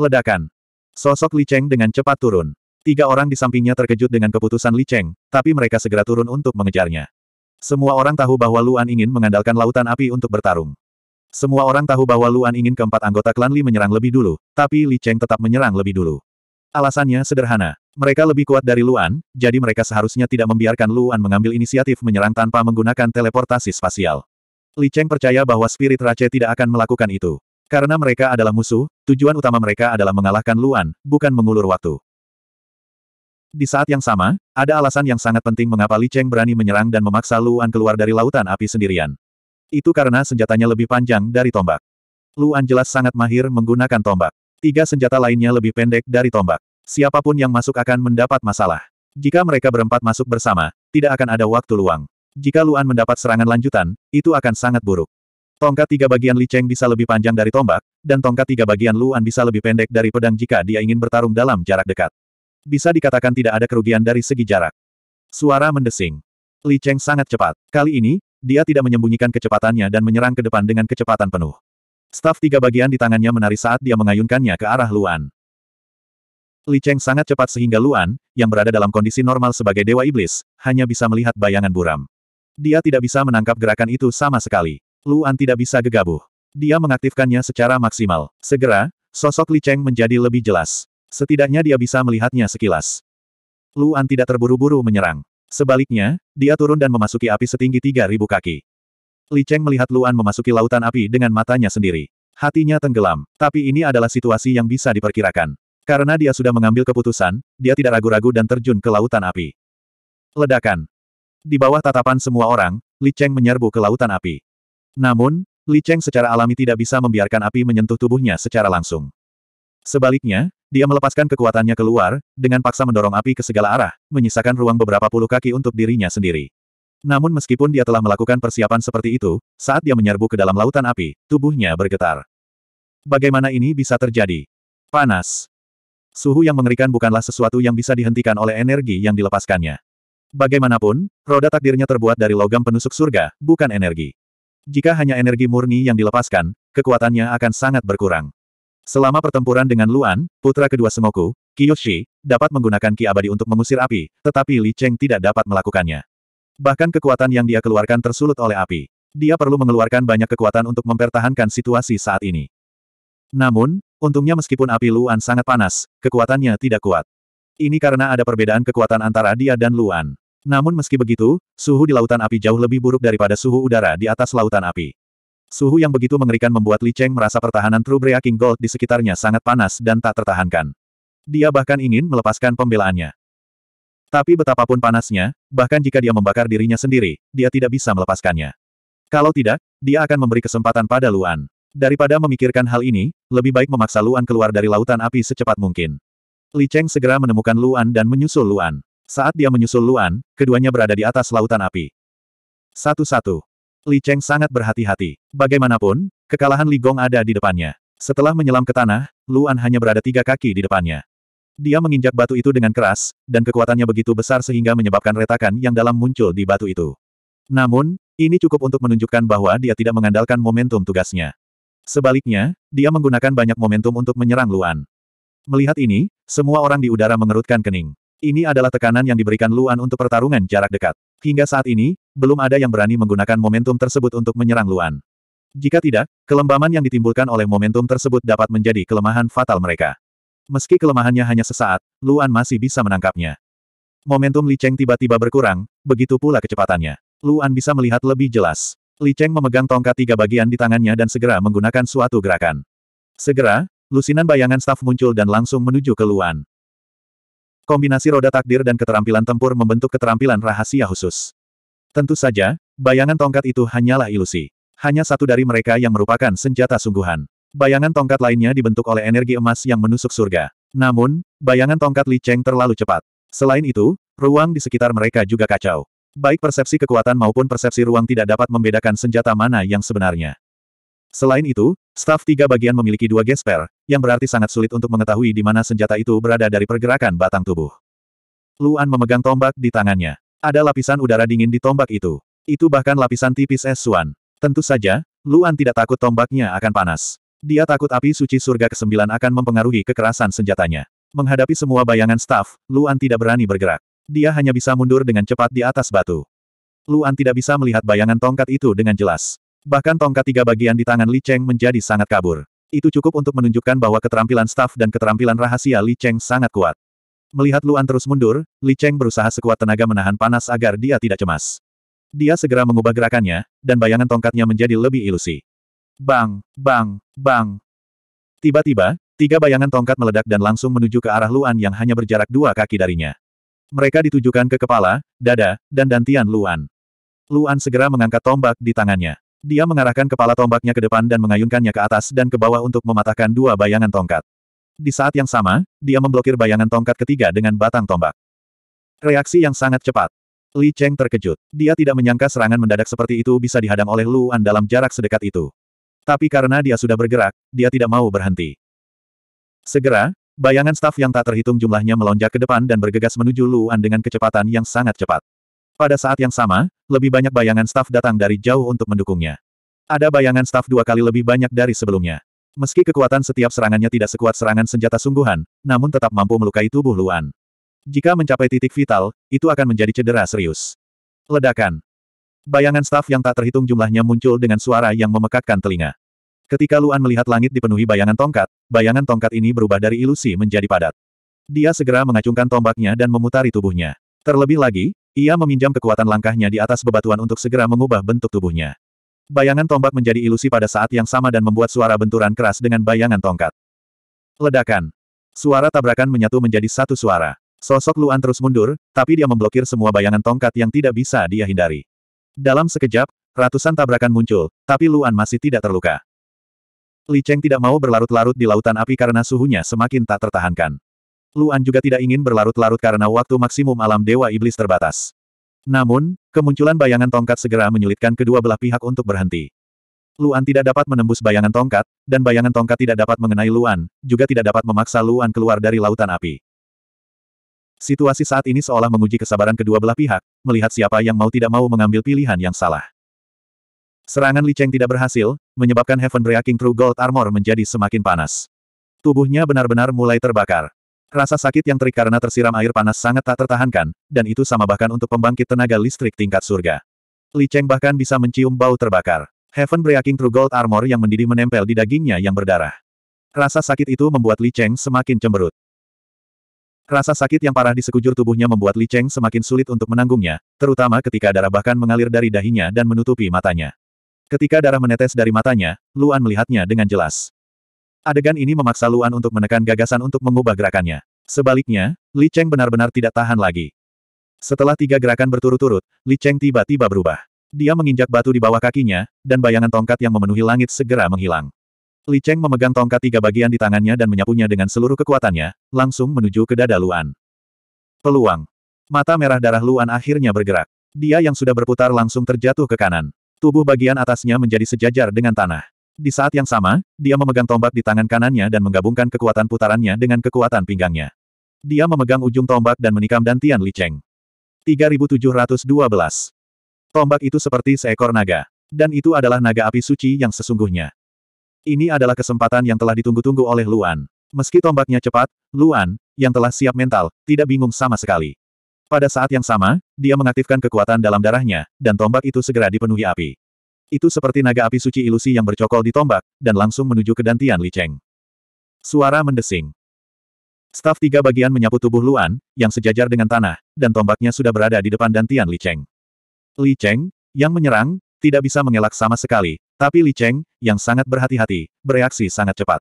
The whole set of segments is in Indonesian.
Ledakan. Sosok Li Cheng dengan cepat turun. Tiga orang di sampingnya terkejut dengan keputusan Li Cheng, tapi mereka segera turun untuk mengejarnya. Semua orang tahu bahwa Luan ingin mengandalkan lautan api untuk bertarung. Semua orang tahu bahwa Luan ingin keempat anggota klan Li menyerang lebih dulu, tapi Li Cheng tetap menyerang lebih dulu. Alasannya sederhana. Mereka lebih kuat dari Luan, jadi mereka seharusnya tidak membiarkan Luan mengambil inisiatif menyerang tanpa menggunakan teleportasi spasial. Li Cheng percaya bahwa spirit Rache tidak akan melakukan itu. Karena mereka adalah musuh, tujuan utama mereka adalah mengalahkan Luan, bukan mengulur waktu. Di saat yang sama, ada alasan yang sangat penting mengapa Li Cheng berani menyerang dan memaksa Luan keluar dari lautan api sendirian. Itu karena senjatanya lebih panjang dari tombak. Luan jelas sangat mahir menggunakan tombak. Tiga senjata lainnya lebih pendek dari tombak. Siapapun yang masuk akan mendapat masalah. Jika mereka berempat masuk bersama, tidak akan ada waktu luang. Jika Luan mendapat serangan lanjutan, itu akan sangat buruk. Tongkat tiga bagian Li Cheng bisa lebih panjang dari tombak, dan tongkat tiga bagian Luan bisa lebih pendek dari pedang jika dia ingin bertarung dalam jarak dekat. Bisa dikatakan tidak ada kerugian dari segi jarak. Suara mendesing. Li Cheng sangat cepat. Kali ini, dia tidak menyembunyikan kecepatannya dan menyerang ke depan dengan kecepatan penuh. Staf tiga bagian di tangannya menari saat dia mengayunkannya ke arah Luan. Li Cheng sangat cepat sehingga Luan, yang berada dalam kondisi normal sebagai Dewa Iblis, hanya bisa melihat bayangan buram. Dia tidak bisa menangkap gerakan itu sama sekali. Luan tidak bisa gegabah. Dia mengaktifkannya secara maksimal. Segera, sosok Li Cheng menjadi lebih jelas. Setidaknya dia bisa melihatnya sekilas. Luan tidak terburu-buru menyerang. Sebaliknya, dia turun dan memasuki api setinggi 3.000 kaki. Li Cheng melihat Luan memasuki lautan api dengan matanya sendiri. Hatinya tenggelam, tapi ini adalah situasi yang bisa diperkirakan. Karena dia sudah mengambil keputusan, dia tidak ragu-ragu dan terjun ke lautan api. Ledakan. Di bawah tatapan semua orang, Li Cheng menyerbu ke lautan api. Namun, Li Cheng secara alami tidak bisa membiarkan api menyentuh tubuhnya secara langsung. Sebaliknya, dia melepaskan kekuatannya keluar, dengan paksa mendorong api ke segala arah, menyisakan ruang beberapa puluh kaki untuk dirinya sendiri. Namun meskipun dia telah melakukan persiapan seperti itu, saat dia menyerbu ke dalam lautan api, tubuhnya bergetar. Bagaimana ini bisa terjadi? Panas. Suhu yang mengerikan bukanlah sesuatu yang bisa dihentikan oleh energi yang dilepaskannya. Bagaimanapun, roda takdirnya terbuat dari logam penusuk surga, bukan energi. Jika hanya energi murni yang dilepaskan, kekuatannya akan sangat berkurang. Selama pertempuran dengan Luan, putra kedua Sengoku, Kiyoshi, dapat menggunakan ki abadi untuk mengusir api, tetapi Li Cheng tidak dapat melakukannya. Bahkan kekuatan yang dia keluarkan tersulut oleh api. Dia perlu mengeluarkan banyak kekuatan untuk mempertahankan situasi saat ini. Namun, untungnya meskipun api Luan sangat panas, kekuatannya tidak kuat. Ini karena ada perbedaan kekuatan antara dia dan Luan. Namun meski begitu, suhu di lautan api jauh lebih buruk daripada suhu udara di atas lautan api. Suhu yang begitu mengerikan membuat Li Cheng merasa pertahanan True Breaking Gold di sekitarnya sangat panas dan tak tertahankan. Dia bahkan ingin melepaskan pembelaannya. Tapi betapapun panasnya, bahkan jika dia membakar dirinya sendiri, dia tidak bisa melepaskannya. Kalau tidak, dia akan memberi kesempatan pada Luan. Daripada memikirkan hal ini, lebih baik memaksa Luan keluar dari lautan api secepat mungkin. Li Cheng segera menemukan Luan dan menyusul Luan. Saat dia menyusul Luan, keduanya berada di atas lautan api. Satu-satu. Li Cheng sangat berhati-hati. Bagaimanapun, kekalahan Li Gong ada di depannya. Setelah menyelam ke tanah, Luan hanya berada tiga kaki di depannya. Dia menginjak batu itu dengan keras, dan kekuatannya begitu besar sehingga menyebabkan retakan yang dalam muncul di batu itu. Namun, ini cukup untuk menunjukkan bahwa dia tidak mengandalkan momentum tugasnya. Sebaliknya, dia menggunakan banyak momentum untuk menyerang Luan. Melihat ini, semua orang di udara mengerutkan kening. Ini adalah tekanan yang diberikan Luan untuk pertarungan jarak dekat. Hingga saat ini, belum ada yang berani menggunakan momentum tersebut untuk menyerang Luan. Jika tidak, kelembaman yang ditimbulkan oleh momentum tersebut dapat menjadi kelemahan fatal mereka. Meski kelemahannya hanya sesaat, Luan masih bisa menangkapnya. Momentum Li Cheng tiba-tiba berkurang, begitu pula kecepatannya. Luan bisa melihat lebih jelas. Li Cheng memegang tongkat tiga bagian di tangannya dan segera menggunakan suatu gerakan. Segera, lusinan bayangan staf muncul dan langsung menuju ke Luan. Kombinasi roda takdir dan keterampilan tempur membentuk keterampilan rahasia khusus. Tentu saja, bayangan tongkat itu hanyalah ilusi. Hanya satu dari mereka yang merupakan senjata sungguhan. Bayangan tongkat lainnya dibentuk oleh energi emas yang menusuk surga. Namun, bayangan tongkat Li Cheng terlalu cepat. Selain itu, ruang di sekitar mereka juga kacau. Baik persepsi kekuatan maupun persepsi ruang tidak dapat membedakan senjata mana yang sebenarnya. Selain itu, staf tiga bagian memiliki dua gesper, yang berarti sangat sulit untuk mengetahui di mana senjata itu berada dari pergerakan batang tubuh. Luan memegang tombak di tangannya. Ada lapisan udara dingin di tombak itu. Itu bahkan lapisan tipis es suan. Tentu saja, Luan tidak takut tombaknya akan panas. Dia takut api suci surga kesembilan akan mempengaruhi kekerasan senjatanya. Menghadapi semua bayangan staf, Luan tidak berani bergerak. Dia hanya bisa mundur dengan cepat di atas batu. Luan tidak bisa melihat bayangan tongkat itu dengan jelas. Bahkan tongkat tiga bagian di tangan Li Cheng menjadi sangat kabur. Itu cukup untuk menunjukkan bahwa keterampilan staf dan keterampilan rahasia Li Cheng sangat kuat. Melihat Luan terus mundur, Li Cheng berusaha sekuat tenaga menahan panas agar dia tidak cemas. Dia segera mengubah gerakannya, dan bayangan tongkatnya menjadi lebih ilusi. Bang, bang, bang. Tiba-tiba, tiga bayangan tongkat meledak dan langsung menuju ke arah Luan yang hanya berjarak dua kaki darinya. Mereka ditujukan ke kepala, dada, dan dantian Luan. Luan segera mengangkat tombak di tangannya. Dia mengarahkan kepala tombaknya ke depan dan mengayunkannya ke atas dan ke bawah untuk mematahkan dua bayangan tongkat. Di saat yang sama, dia memblokir bayangan tongkat ketiga dengan batang tombak. Reaksi yang sangat cepat. Li Cheng terkejut. Dia tidak menyangka serangan mendadak seperti itu bisa dihadang oleh Luan dalam jarak sedekat itu. Tapi karena dia sudah bergerak, dia tidak mau berhenti. Segera, bayangan staf yang tak terhitung jumlahnya melonjak ke depan dan bergegas menuju Luan dengan kecepatan yang sangat cepat. Pada saat yang sama, lebih banyak bayangan staf datang dari jauh untuk mendukungnya. Ada bayangan staf dua kali lebih banyak dari sebelumnya. Meski kekuatan setiap serangannya tidak sekuat serangan senjata sungguhan, namun tetap mampu melukai tubuh Luan. Jika mencapai titik vital, itu akan menjadi cedera serius. Ledakan. Bayangan staf yang tak terhitung jumlahnya muncul dengan suara yang memekakkan telinga. Ketika Luan melihat langit dipenuhi bayangan tongkat, bayangan tongkat ini berubah dari ilusi menjadi padat. Dia segera mengacungkan tombaknya dan memutari tubuhnya. Terlebih lagi, ia meminjam kekuatan langkahnya di atas bebatuan untuk segera mengubah bentuk tubuhnya. Bayangan tombak menjadi ilusi pada saat yang sama dan membuat suara benturan keras dengan bayangan tongkat. Ledakan. Suara tabrakan menyatu menjadi satu suara. Sosok Luan terus mundur, tapi dia memblokir semua bayangan tongkat yang tidak bisa dia hindari. Dalam sekejap, ratusan tabrakan muncul, tapi Luan masih tidak terluka. Li Cheng tidak mau berlarut-larut di lautan api karena suhunya semakin tak tertahankan. Luan juga tidak ingin berlarut-larut karena waktu maksimum alam Dewa Iblis terbatas. Namun, kemunculan bayangan tongkat segera menyulitkan kedua belah pihak untuk berhenti. Luan tidak dapat menembus bayangan tongkat, dan bayangan tongkat tidak dapat mengenai Luan, juga tidak dapat memaksa Luan keluar dari lautan api. Situasi saat ini seolah menguji kesabaran kedua belah pihak, melihat siapa yang mau tidak mau mengambil pilihan yang salah. Serangan Li Cheng tidak berhasil, menyebabkan Heaven Breaking True Gold Armor menjadi semakin panas. Tubuhnya benar-benar mulai terbakar. Rasa sakit yang terik karena tersiram air panas sangat tak tertahankan, dan itu sama bahkan untuk pembangkit tenaga listrik tingkat surga. Li Cheng bahkan bisa mencium bau terbakar. Heaven Breaking True Gold Armor yang mendidih menempel di dagingnya yang berdarah. Rasa sakit itu membuat Li Cheng semakin cemberut. Rasa sakit yang parah di sekujur tubuhnya membuat Li Cheng semakin sulit untuk menanggungnya, terutama ketika darah bahkan mengalir dari dahinya dan menutupi matanya. Ketika darah menetes dari matanya, Luan melihatnya dengan jelas. Adegan ini memaksa Luan untuk menekan gagasan untuk mengubah gerakannya. Sebaliknya, Li Cheng benar-benar tidak tahan lagi. Setelah tiga gerakan berturut-turut, Li Cheng tiba-tiba berubah. Dia menginjak batu di bawah kakinya, dan bayangan tongkat yang memenuhi langit segera menghilang. Li Cheng memegang tongkat tiga bagian di tangannya dan menyapunya dengan seluruh kekuatannya, langsung menuju ke dada Luan. Peluang. Mata merah darah Luan akhirnya bergerak. Dia yang sudah berputar langsung terjatuh ke kanan. Tubuh bagian atasnya menjadi sejajar dengan tanah. Di saat yang sama, dia memegang tombak di tangan kanannya dan menggabungkan kekuatan putarannya dengan kekuatan pinggangnya. Dia memegang ujung tombak dan menikam dan Li Cheng. 3712. Tombak itu seperti seekor naga. Dan itu adalah naga api suci yang sesungguhnya. Ini adalah kesempatan yang telah ditunggu-tunggu oleh Luan. Meski tombaknya cepat, Luan, yang telah siap mental, tidak bingung sama sekali. Pada saat yang sama, dia mengaktifkan kekuatan dalam darahnya, dan tombak itu segera dipenuhi api. Itu seperti naga api suci ilusi yang bercokol di tombak, dan langsung menuju ke dantian Li Cheng. Suara mendesing. Staf tiga bagian menyapu tubuh Luan, yang sejajar dengan tanah, dan tombaknya sudah berada di depan dantian Li Cheng. Li Cheng, yang menyerang, tidak bisa mengelak sama sekali, tapi Li Cheng, yang sangat berhati-hati, bereaksi sangat cepat.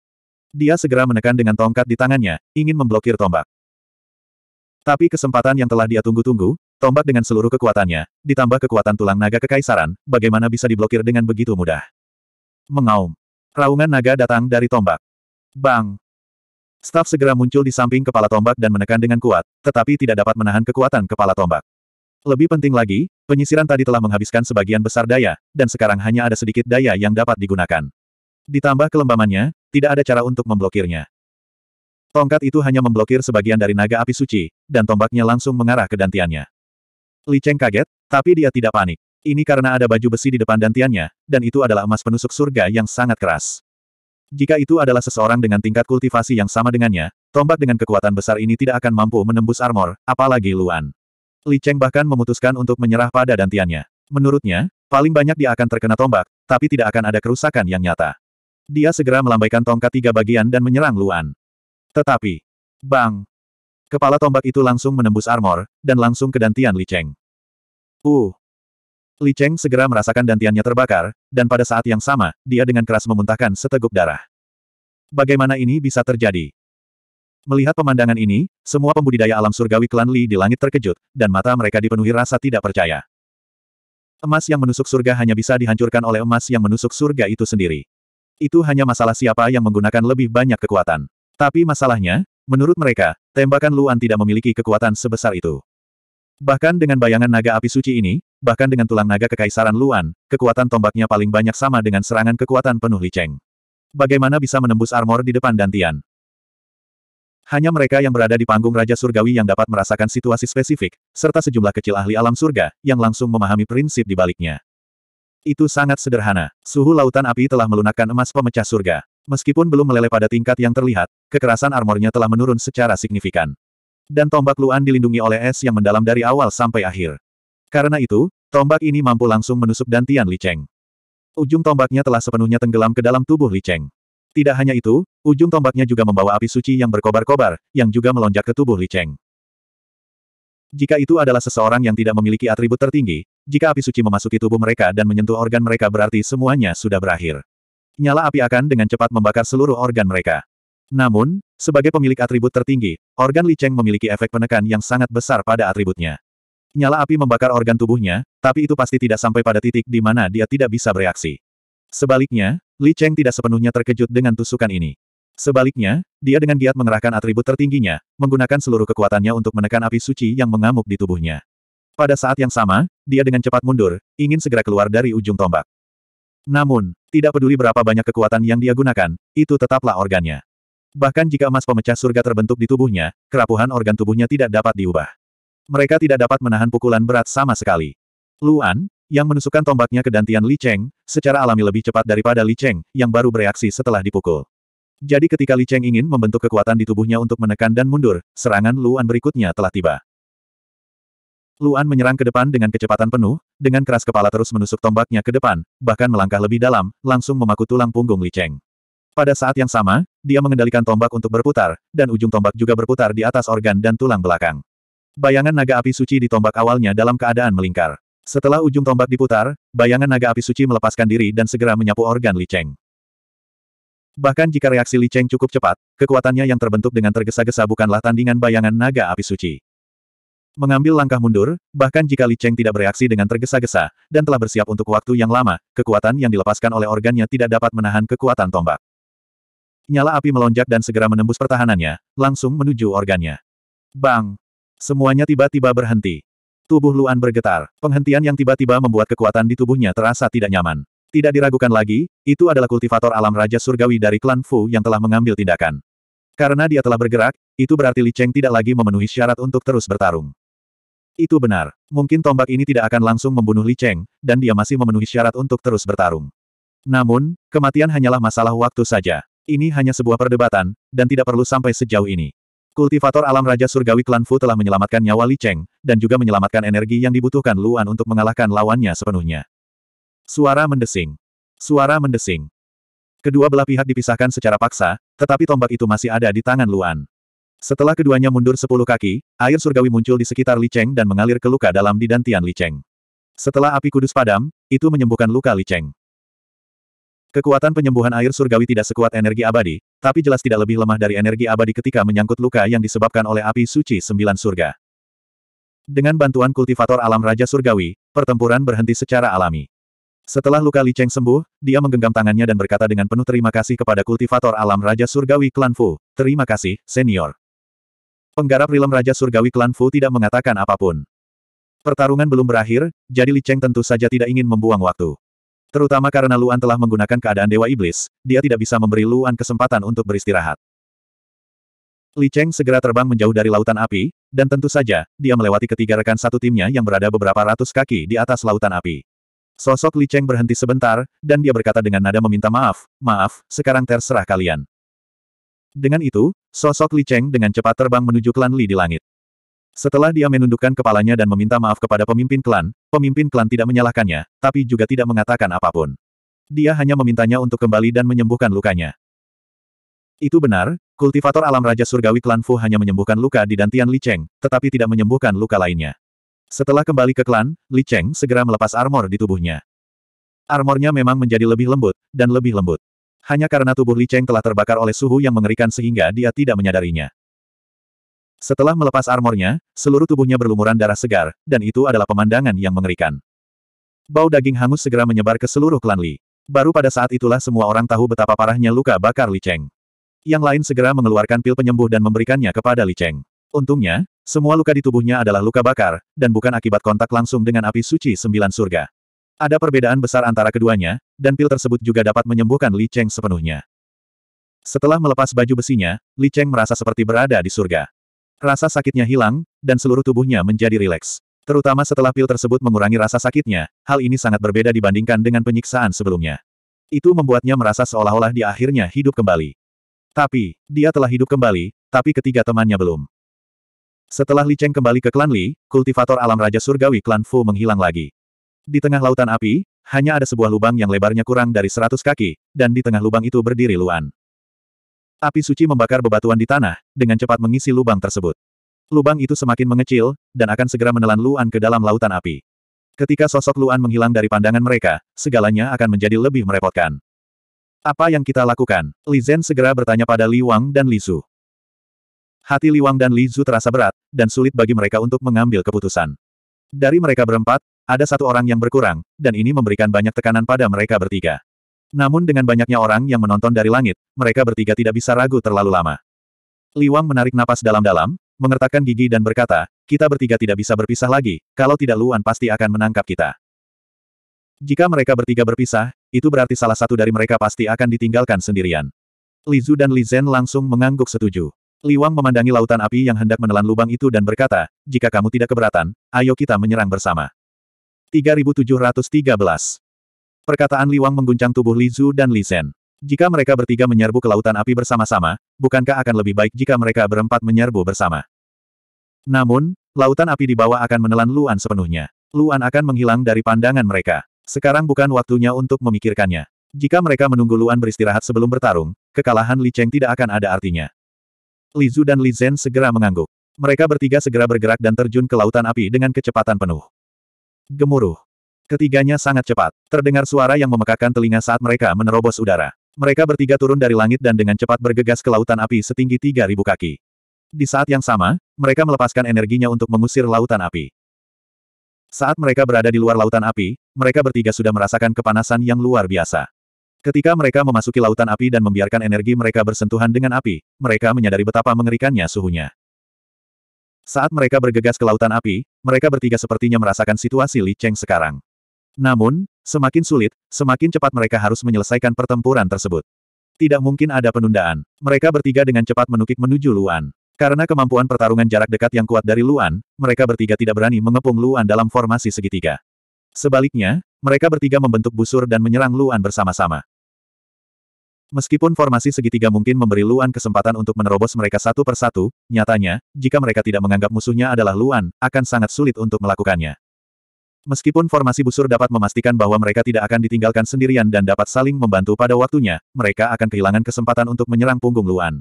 Dia segera menekan dengan tongkat di tangannya, ingin memblokir tombak. Tapi kesempatan yang telah dia tunggu-tunggu, tombak dengan seluruh kekuatannya, ditambah kekuatan tulang naga kekaisaran, bagaimana bisa diblokir dengan begitu mudah. Mengaum. Raungan naga datang dari tombak. Bang! Staf segera muncul di samping kepala tombak dan menekan dengan kuat, tetapi tidak dapat menahan kekuatan kepala tombak. Lebih penting lagi, penyisiran tadi telah menghabiskan sebagian besar daya, dan sekarang hanya ada sedikit daya yang dapat digunakan. Ditambah kelembamannya, tidak ada cara untuk memblokirnya. Tongkat itu hanya memblokir sebagian dari naga api suci, dan tombaknya langsung mengarah ke dantiannya. Li Cheng kaget, tapi dia tidak panik. Ini karena ada baju besi di depan dantiannya, dan itu adalah emas penusuk surga yang sangat keras. Jika itu adalah seseorang dengan tingkat kultivasi yang sama dengannya, tombak dengan kekuatan besar ini tidak akan mampu menembus armor, apalagi Luan. Li Cheng bahkan memutuskan untuk menyerah pada dantiannya. Menurutnya, paling banyak dia akan terkena tombak, tapi tidak akan ada kerusakan yang nyata. Dia segera melambaikan tongkat tiga bagian dan menyerang Luan. Tetapi, bang! Kepala tombak itu langsung menembus armor, dan langsung ke dantian Li Cheng. Uh! Li Cheng segera merasakan dantiannya terbakar, dan pada saat yang sama, dia dengan keras memuntahkan seteguk darah. Bagaimana ini bisa terjadi? Melihat pemandangan ini, semua pembudidaya alam surgawi klan Li di langit terkejut, dan mata mereka dipenuhi rasa tidak percaya. Emas yang menusuk surga hanya bisa dihancurkan oleh emas yang menusuk surga itu sendiri. Itu hanya masalah siapa yang menggunakan lebih banyak kekuatan. Tapi masalahnya, menurut mereka, tembakan Luan tidak memiliki kekuatan sebesar itu. Bahkan dengan bayangan naga api suci ini, bahkan dengan tulang naga kekaisaran Luan, kekuatan tombaknya paling banyak sama dengan serangan kekuatan penuh liceng. Bagaimana bisa menembus armor di depan Dantian? Hanya mereka yang berada di panggung Raja Surgawi yang dapat merasakan situasi spesifik, serta sejumlah kecil ahli alam surga, yang langsung memahami prinsip di baliknya. Itu sangat sederhana. Suhu lautan api telah melunakkan emas pemecah surga. Meskipun belum meleleh pada tingkat yang terlihat, kekerasan armornya telah menurun secara signifikan. Dan tombak Luan dilindungi oleh es yang mendalam dari awal sampai akhir. Karena itu, tombak ini mampu langsung menusuk dantian Li Cheng. Ujung tombaknya telah sepenuhnya tenggelam ke dalam tubuh Li Cheng. Tidak hanya itu, ujung tombaknya juga membawa api suci yang berkobar-kobar, yang juga melonjak ke tubuh Li Cheng. Jika itu adalah seseorang yang tidak memiliki atribut tertinggi, jika api suci memasuki tubuh mereka dan menyentuh organ mereka berarti semuanya sudah berakhir nyala api akan dengan cepat membakar seluruh organ mereka. Namun, sebagai pemilik atribut tertinggi, organ Li Cheng memiliki efek penekan yang sangat besar pada atributnya. Nyala api membakar organ tubuhnya, tapi itu pasti tidak sampai pada titik di mana dia tidak bisa bereaksi. Sebaliknya, Li Cheng tidak sepenuhnya terkejut dengan tusukan ini. Sebaliknya, dia dengan giat mengerahkan atribut tertingginya, menggunakan seluruh kekuatannya untuk menekan api suci yang mengamuk di tubuhnya. Pada saat yang sama, dia dengan cepat mundur, ingin segera keluar dari ujung tombak. Namun, tidak peduli berapa banyak kekuatan yang dia gunakan, itu tetaplah organnya. Bahkan jika emas pemecah surga terbentuk di tubuhnya, kerapuhan organ tubuhnya tidak dapat diubah. Mereka tidak dapat menahan pukulan berat sama sekali. Luan, yang menusukkan tombaknya ke dantian Li Cheng, secara alami lebih cepat daripada Li Cheng, yang baru bereaksi setelah dipukul. Jadi ketika Li Cheng ingin membentuk kekuatan di tubuhnya untuk menekan dan mundur, serangan Luan berikutnya telah tiba. Luan menyerang ke depan dengan kecepatan penuh, dengan keras kepala terus menusuk tombaknya ke depan, bahkan melangkah lebih dalam, langsung memaku tulang punggung Li Cheng. Pada saat yang sama, dia mengendalikan tombak untuk berputar, dan ujung tombak juga berputar di atas organ dan tulang belakang. Bayangan naga api suci di tombak awalnya dalam keadaan melingkar. Setelah ujung tombak diputar, bayangan naga api suci melepaskan diri dan segera menyapu organ Li Cheng. Bahkan jika reaksi Li Cheng cukup cepat, kekuatannya yang terbentuk dengan tergesa-gesa bukanlah tandingan bayangan naga api suci. Mengambil langkah mundur, bahkan jika Li Cheng tidak bereaksi dengan tergesa-gesa, dan telah bersiap untuk waktu yang lama, kekuatan yang dilepaskan oleh organnya tidak dapat menahan kekuatan tombak. Nyala api melonjak dan segera menembus pertahanannya, langsung menuju organnya. Bang! Semuanya tiba-tiba berhenti. Tubuh Luan bergetar, penghentian yang tiba-tiba membuat kekuatan di tubuhnya terasa tidak nyaman. Tidak diragukan lagi, itu adalah kultivator alam Raja Surgawi dari klan Fu yang telah mengambil tindakan. Karena dia telah bergerak, itu berarti Li Cheng tidak lagi memenuhi syarat untuk terus bertarung. Itu benar. Mungkin tombak ini tidak akan langsung membunuh Li Cheng, dan dia masih memenuhi syarat untuk terus bertarung. Namun, kematian hanyalah masalah waktu saja. Ini hanya sebuah perdebatan, dan tidak perlu sampai sejauh ini. Kultivator alam Raja Surgawi Klan Fu telah menyelamatkan nyawa Li Cheng, dan juga menyelamatkan energi yang dibutuhkan Luan untuk mengalahkan lawannya sepenuhnya. Suara mendesing. Suara mendesing. Kedua belah pihak dipisahkan secara paksa, tetapi tombak itu masih ada di tangan Luan. Setelah keduanya mundur sepuluh kaki, air surgawi muncul di sekitar Li Cheng dan mengalir ke luka dalam di dantian Li Cheng. Setelah api kudus padam, itu menyembuhkan luka Li Cheng. Kekuatan penyembuhan air surgawi tidak sekuat energi abadi, tapi jelas tidak lebih lemah dari energi abadi ketika menyangkut luka yang disebabkan oleh api suci sembilan surga. Dengan bantuan kultivator alam Raja Surgawi, pertempuran berhenti secara alami. Setelah luka Li Cheng sembuh, dia menggenggam tangannya dan berkata dengan penuh terima kasih kepada kultivator alam Raja Surgawi Klan Fu, terima kasih, senior. Penggarap rilem Raja Surgawi Klan Fu tidak mengatakan apapun. Pertarungan belum berakhir, jadi Li Cheng tentu saja tidak ingin membuang waktu. Terutama karena Luan telah menggunakan keadaan Dewa Iblis, dia tidak bisa memberi Luan kesempatan untuk beristirahat. Li Cheng segera terbang menjauh dari lautan api, dan tentu saja, dia melewati ketiga rekan satu timnya yang berada beberapa ratus kaki di atas lautan api. Sosok Li Cheng berhenti sebentar, dan dia berkata dengan nada meminta maaf, maaf, sekarang terserah kalian. Dengan itu, sosok Li Cheng dengan cepat terbang menuju klan Li di langit. Setelah dia menundukkan kepalanya dan meminta maaf kepada pemimpin klan, pemimpin klan tidak menyalahkannya, tapi juga tidak mengatakan apapun. Dia hanya memintanya untuk kembali dan menyembuhkan lukanya. Itu benar, kultivator alam Raja Surgawi klan Fu hanya menyembuhkan luka di dantian Li Cheng, tetapi tidak menyembuhkan luka lainnya. Setelah kembali ke klan, Li Cheng segera melepas armor di tubuhnya. Armornya memang menjadi lebih lembut, dan lebih lembut hanya karena tubuh Li Cheng telah terbakar oleh suhu yang mengerikan sehingga dia tidak menyadarinya. Setelah melepas armornya, seluruh tubuhnya berlumuran darah segar, dan itu adalah pemandangan yang mengerikan. Bau daging hangus segera menyebar ke seluruh klan Li. Baru pada saat itulah semua orang tahu betapa parahnya luka bakar Li Cheng. Yang lain segera mengeluarkan pil penyembuh dan memberikannya kepada Li Cheng. Untungnya, semua luka di tubuhnya adalah luka bakar, dan bukan akibat kontak langsung dengan api suci sembilan surga. Ada perbedaan besar antara keduanya, dan pil tersebut juga dapat menyembuhkan Li Cheng sepenuhnya. Setelah melepas baju besinya, Li Cheng merasa seperti berada di surga. Rasa sakitnya hilang, dan seluruh tubuhnya menjadi rileks. Terutama setelah pil tersebut mengurangi rasa sakitnya, hal ini sangat berbeda dibandingkan dengan penyiksaan sebelumnya. Itu membuatnya merasa seolah-olah dia akhirnya hidup kembali. Tapi, dia telah hidup kembali, tapi ketiga temannya belum. Setelah Li Cheng kembali ke klan Li, kultivator alam Raja Surgawi klan Fu menghilang lagi. Di tengah lautan api, hanya ada sebuah lubang yang lebarnya kurang dari seratus kaki, dan di tengah lubang itu berdiri Luan. Api suci membakar bebatuan di tanah, dengan cepat mengisi lubang tersebut. Lubang itu semakin mengecil, dan akan segera menelan Luan ke dalam lautan api. Ketika sosok Luan menghilang dari pandangan mereka, segalanya akan menjadi lebih merepotkan. Apa yang kita lakukan? Li Zhen segera bertanya pada Li Wang dan Li Zhu. Hati Li Wang dan Li Zhu terasa berat, dan sulit bagi mereka untuk mengambil keputusan. Dari mereka berempat, ada satu orang yang berkurang, dan ini memberikan banyak tekanan pada mereka bertiga. Namun dengan banyaknya orang yang menonton dari langit, mereka bertiga tidak bisa ragu terlalu lama. Liwang menarik napas dalam-dalam, mengertakkan gigi dan berkata, kita bertiga tidak bisa berpisah lagi, kalau tidak Luan pasti akan menangkap kita. Jika mereka bertiga berpisah, itu berarti salah satu dari mereka pasti akan ditinggalkan sendirian. Li Zhu dan Li Zhen langsung mengangguk setuju. Liwang memandangi lautan api yang hendak menelan lubang itu dan berkata, jika kamu tidak keberatan, ayo kita menyerang bersama. 3713 Perkataan Liwang mengguncang tubuh Li Zhu dan Li Zhen. Jika mereka bertiga menyerbu ke lautan api bersama-sama, bukankah akan lebih baik jika mereka berempat menyerbu bersama? Namun, lautan api di bawah akan menelan Luan sepenuhnya. Luan akan menghilang dari pandangan mereka. Sekarang bukan waktunya untuk memikirkannya. Jika mereka menunggu Luan beristirahat sebelum bertarung, kekalahan Li Cheng tidak akan ada artinya. Lizu dan Zhen segera mengangguk. Mereka bertiga segera bergerak dan terjun ke lautan api dengan kecepatan penuh. Gemuruh. Ketiganya sangat cepat. Terdengar suara yang memekakan telinga saat mereka menerobos udara. Mereka bertiga turun dari langit dan dengan cepat bergegas ke lautan api setinggi 3.000 kaki. Di saat yang sama, mereka melepaskan energinya untuk mengusir lautan api. Saat mereka berada di luar lautan api, mereka bertiga sudah merasakan kepanasan yang luar biasa. Ketika mereka memasuki lautan api dan membiarkan energi mereka bersentuhan dengan api, mereka menyadari betapa mengerikannya suhunya. Saat mereka bergegas ke lautan api, mereka bertiga sepertinya merasakan situasi Li Cheng sekarang. Namun, semakin sulit, semakin cepat mereka harus menyelesaikan pertempuran tersebut. Tidak mungkin ada penundaan. Mereka bertiga dengan cepat menukik menuju Luan. Karena kemampuan pertarungan jarak dekat yang kuat dari Luan, mereka bertiga tidak berani mengepung Luan dalam formasi segitiga. Sebaliknya, mereka bertiga membentuk busur dan menyerang Luan bersama-sama. Meskipun formasi segitiga mungkin memberi Luan kesempatan untuk menerobos mereka satu persatu, nyatanya, jika mereka tidak menganggap musuhnya adalah Luan, akan sangat sulit untuk melakukannya. Meskipun formasi busur dapat memastikan bahwa mereka tidak akan ditinggalkan sendirian dan dapat saling membantu pada waktunya, mereka akan kehilangan kesempatan untuk menyerang punggung Luan.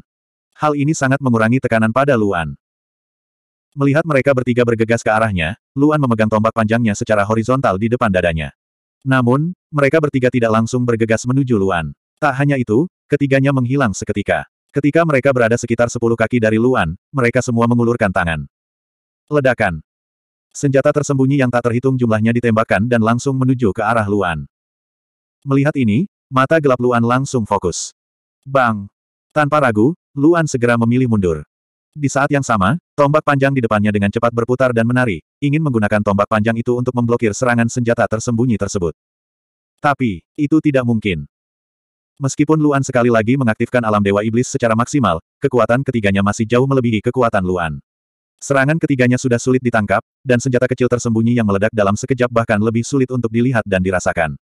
Hal ini sangat mengurangi tekanan pada Luan. Melihat mereka bertiga bergegas ke arahnya, Luan memegang tombak panjangnya secara horizontal di depan dadanya. Namun, mereka bertiga tidak langsung bergegas menuju Luan. Tak hanya itu, ketiganya menghilang seketika. Ketika mereka berada sekitar sepuluh kaki dari Luan, mereka semua mengulurkan tangan. Ledakan. Senjata tersembunyi yang tak terhitung jumlahnya ditembakkan dan langsung menuju ke arah Luan. Melihat ini, mata gelap Luan langsung fokus. Bang! Tanpa ragu, Luan segera memilih mundur. Di saat yang sama, tombak panjang di depannya dengan cepat berputar dan menari, ingin menggunakan tombak panjang itu untuk memblokir serangan senjata tersembunyi tersebut. Tapi, itu tidak mungkin. Meskipun Luan sekali lagi mengaktifkan alam dewa iblis secara maksimal, kekuatan ketiganya masih jauh melebihi kekuatan Luan. Serangan ketiganya sudah sulit ditangkap, dan senjata kecil tersembunyi yang meledak dalam sekejap bahkan lebih sulit untuk dilihat dan dirasakan.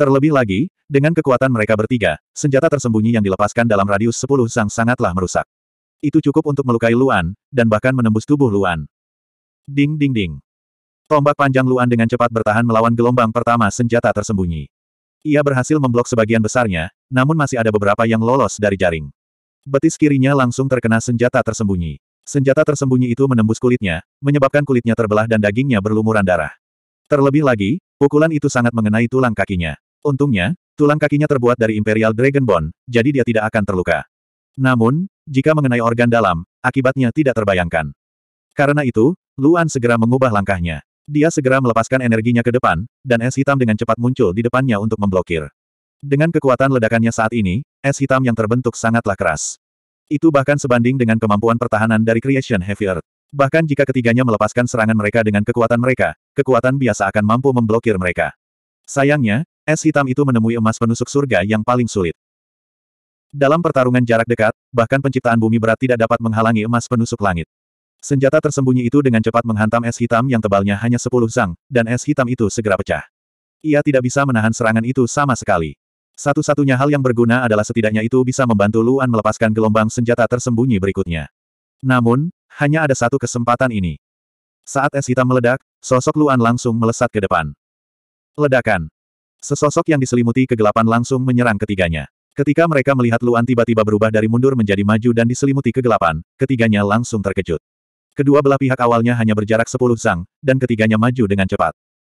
Terlebih lagi, dengan kekuatan mereka bertiga, senjata tersembunyi yang dilepaskan dalam radius 10 sang sangatlah merusak itu cukup untuk melukai Luan, dan bahkan menembus tubuh Luan. Ding ding ding. Tombak panjang Luan dengan cepat bertahan melawan gelombang pertama senjata tersembunyi. Ia berhasil memblok sebagian besarnya, namun masih ada beberapa yang lolos dari jaring. Betis kirinya langsung terkena senjata tersembunyi. Senjata tersembunyi itu menembus kulitnya, menyebabkan kulitnya terbelah dan dagingnya berlumuran darah. Terlebih lagi, pukulan itu sangat mengenai tulang kakinya. Untungnya, tulang kakinya terbuat dari Imperial Dragon Bone, jadi dia tidak akan terluka. Namun, jika mengenai organ dalam, akibatnya tidak terbayangkan. Karena itu, Luan segera mengubah langkahnya. Dia segera melepaskan energinya ke depan, dan es hitam dengan cepat muncul di depannya untuk memblokir. Dengan kekuatan ledakannya saat ini, es hitam yang terbentuk sangatlah keras. Itu bahkan sebanding dengan kemampuan pertahanan dari Creation Heavy Earth. Bahkan jika ketiganya melepaskan serangan mereka dengan kekuatan mereka, kekuatan biasa akan mampu memblokir mereka. Sayangnya, es hitam itu menemui emas penusuk surga yang paling sulit. Dalam pertarungan jarak dekat, bahkan penciptaan bumi berat tidak dapat menghalangi emas penusuk langit. Senjata tersembunyi itu dengan cepat menghantam es hitam yang tebalnya hanya sepuluh zang, dan es hitam itu segera pecah. Ia tidak bisa menahan serangan itu sama sekali. Satu-satunya hal yang berguna adalah setidaknya itu bisa membantu Luan melepaskan gelombang senjata tersembunyi berikutnya. Namun, hanya ada satu kesempatan ini. Saat es hitam meledak, sosok Luan langsung melesat ke depan. Ledakan. Sesosok yang diselimuti kegelapan langsung menyerang ketiganya. Ketika mereka melihat Luan tiba-tiba berubah dari mundur menjadi maju dan diselimuti kegelapan, ketiganya langsung terkejut. Kedua belah pihak awalnya hanya berjarak sepuluh zang, dan ketiganya maju dengan cepat.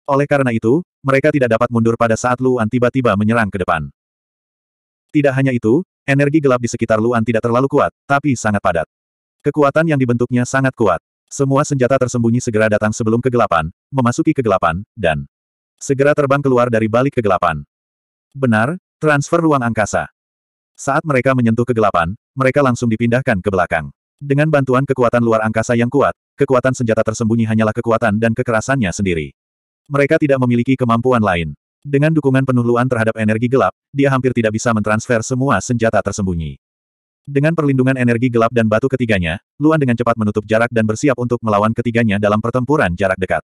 Oleh karena itu, mereka tidak dapat mundur pada saat Luan tiba-tiba menyerang ke depan. Tidak hanya itu, energi gelap di sekitar Luan tidak terlalu kuat, tapi sangat padat. Kekuatan yang dibentuknya sangat kuat. Semua senjata tersembunyi segera datang sebelum kegelapan, memasuki kegelapan, dan segera terbang keluar dari balik kegelapan. Benar, Transfer ruang angkasa. Saat mereka menyentuh kegelapan, mereka langsung dipindahkan ke belakang. Dengan bantuan kekuatan luar angkasa yang kuat, kekuatan senjata tersembunyi hanyalah kekuatan dan kekerasannya sendiri. Mereka tidak memiliki kemampuan lain. Dengan dukungan penuluan terhadap energi gelap, dia hampir tidak bisa mentransfer semua senjata tersembunyi. Dengan perlindungan energi gelap dan batu ketiganya, Luan dengan cepat menutup jarak dan bersiap untuk melawan ketiganya dalam pertempuran jarak dekat.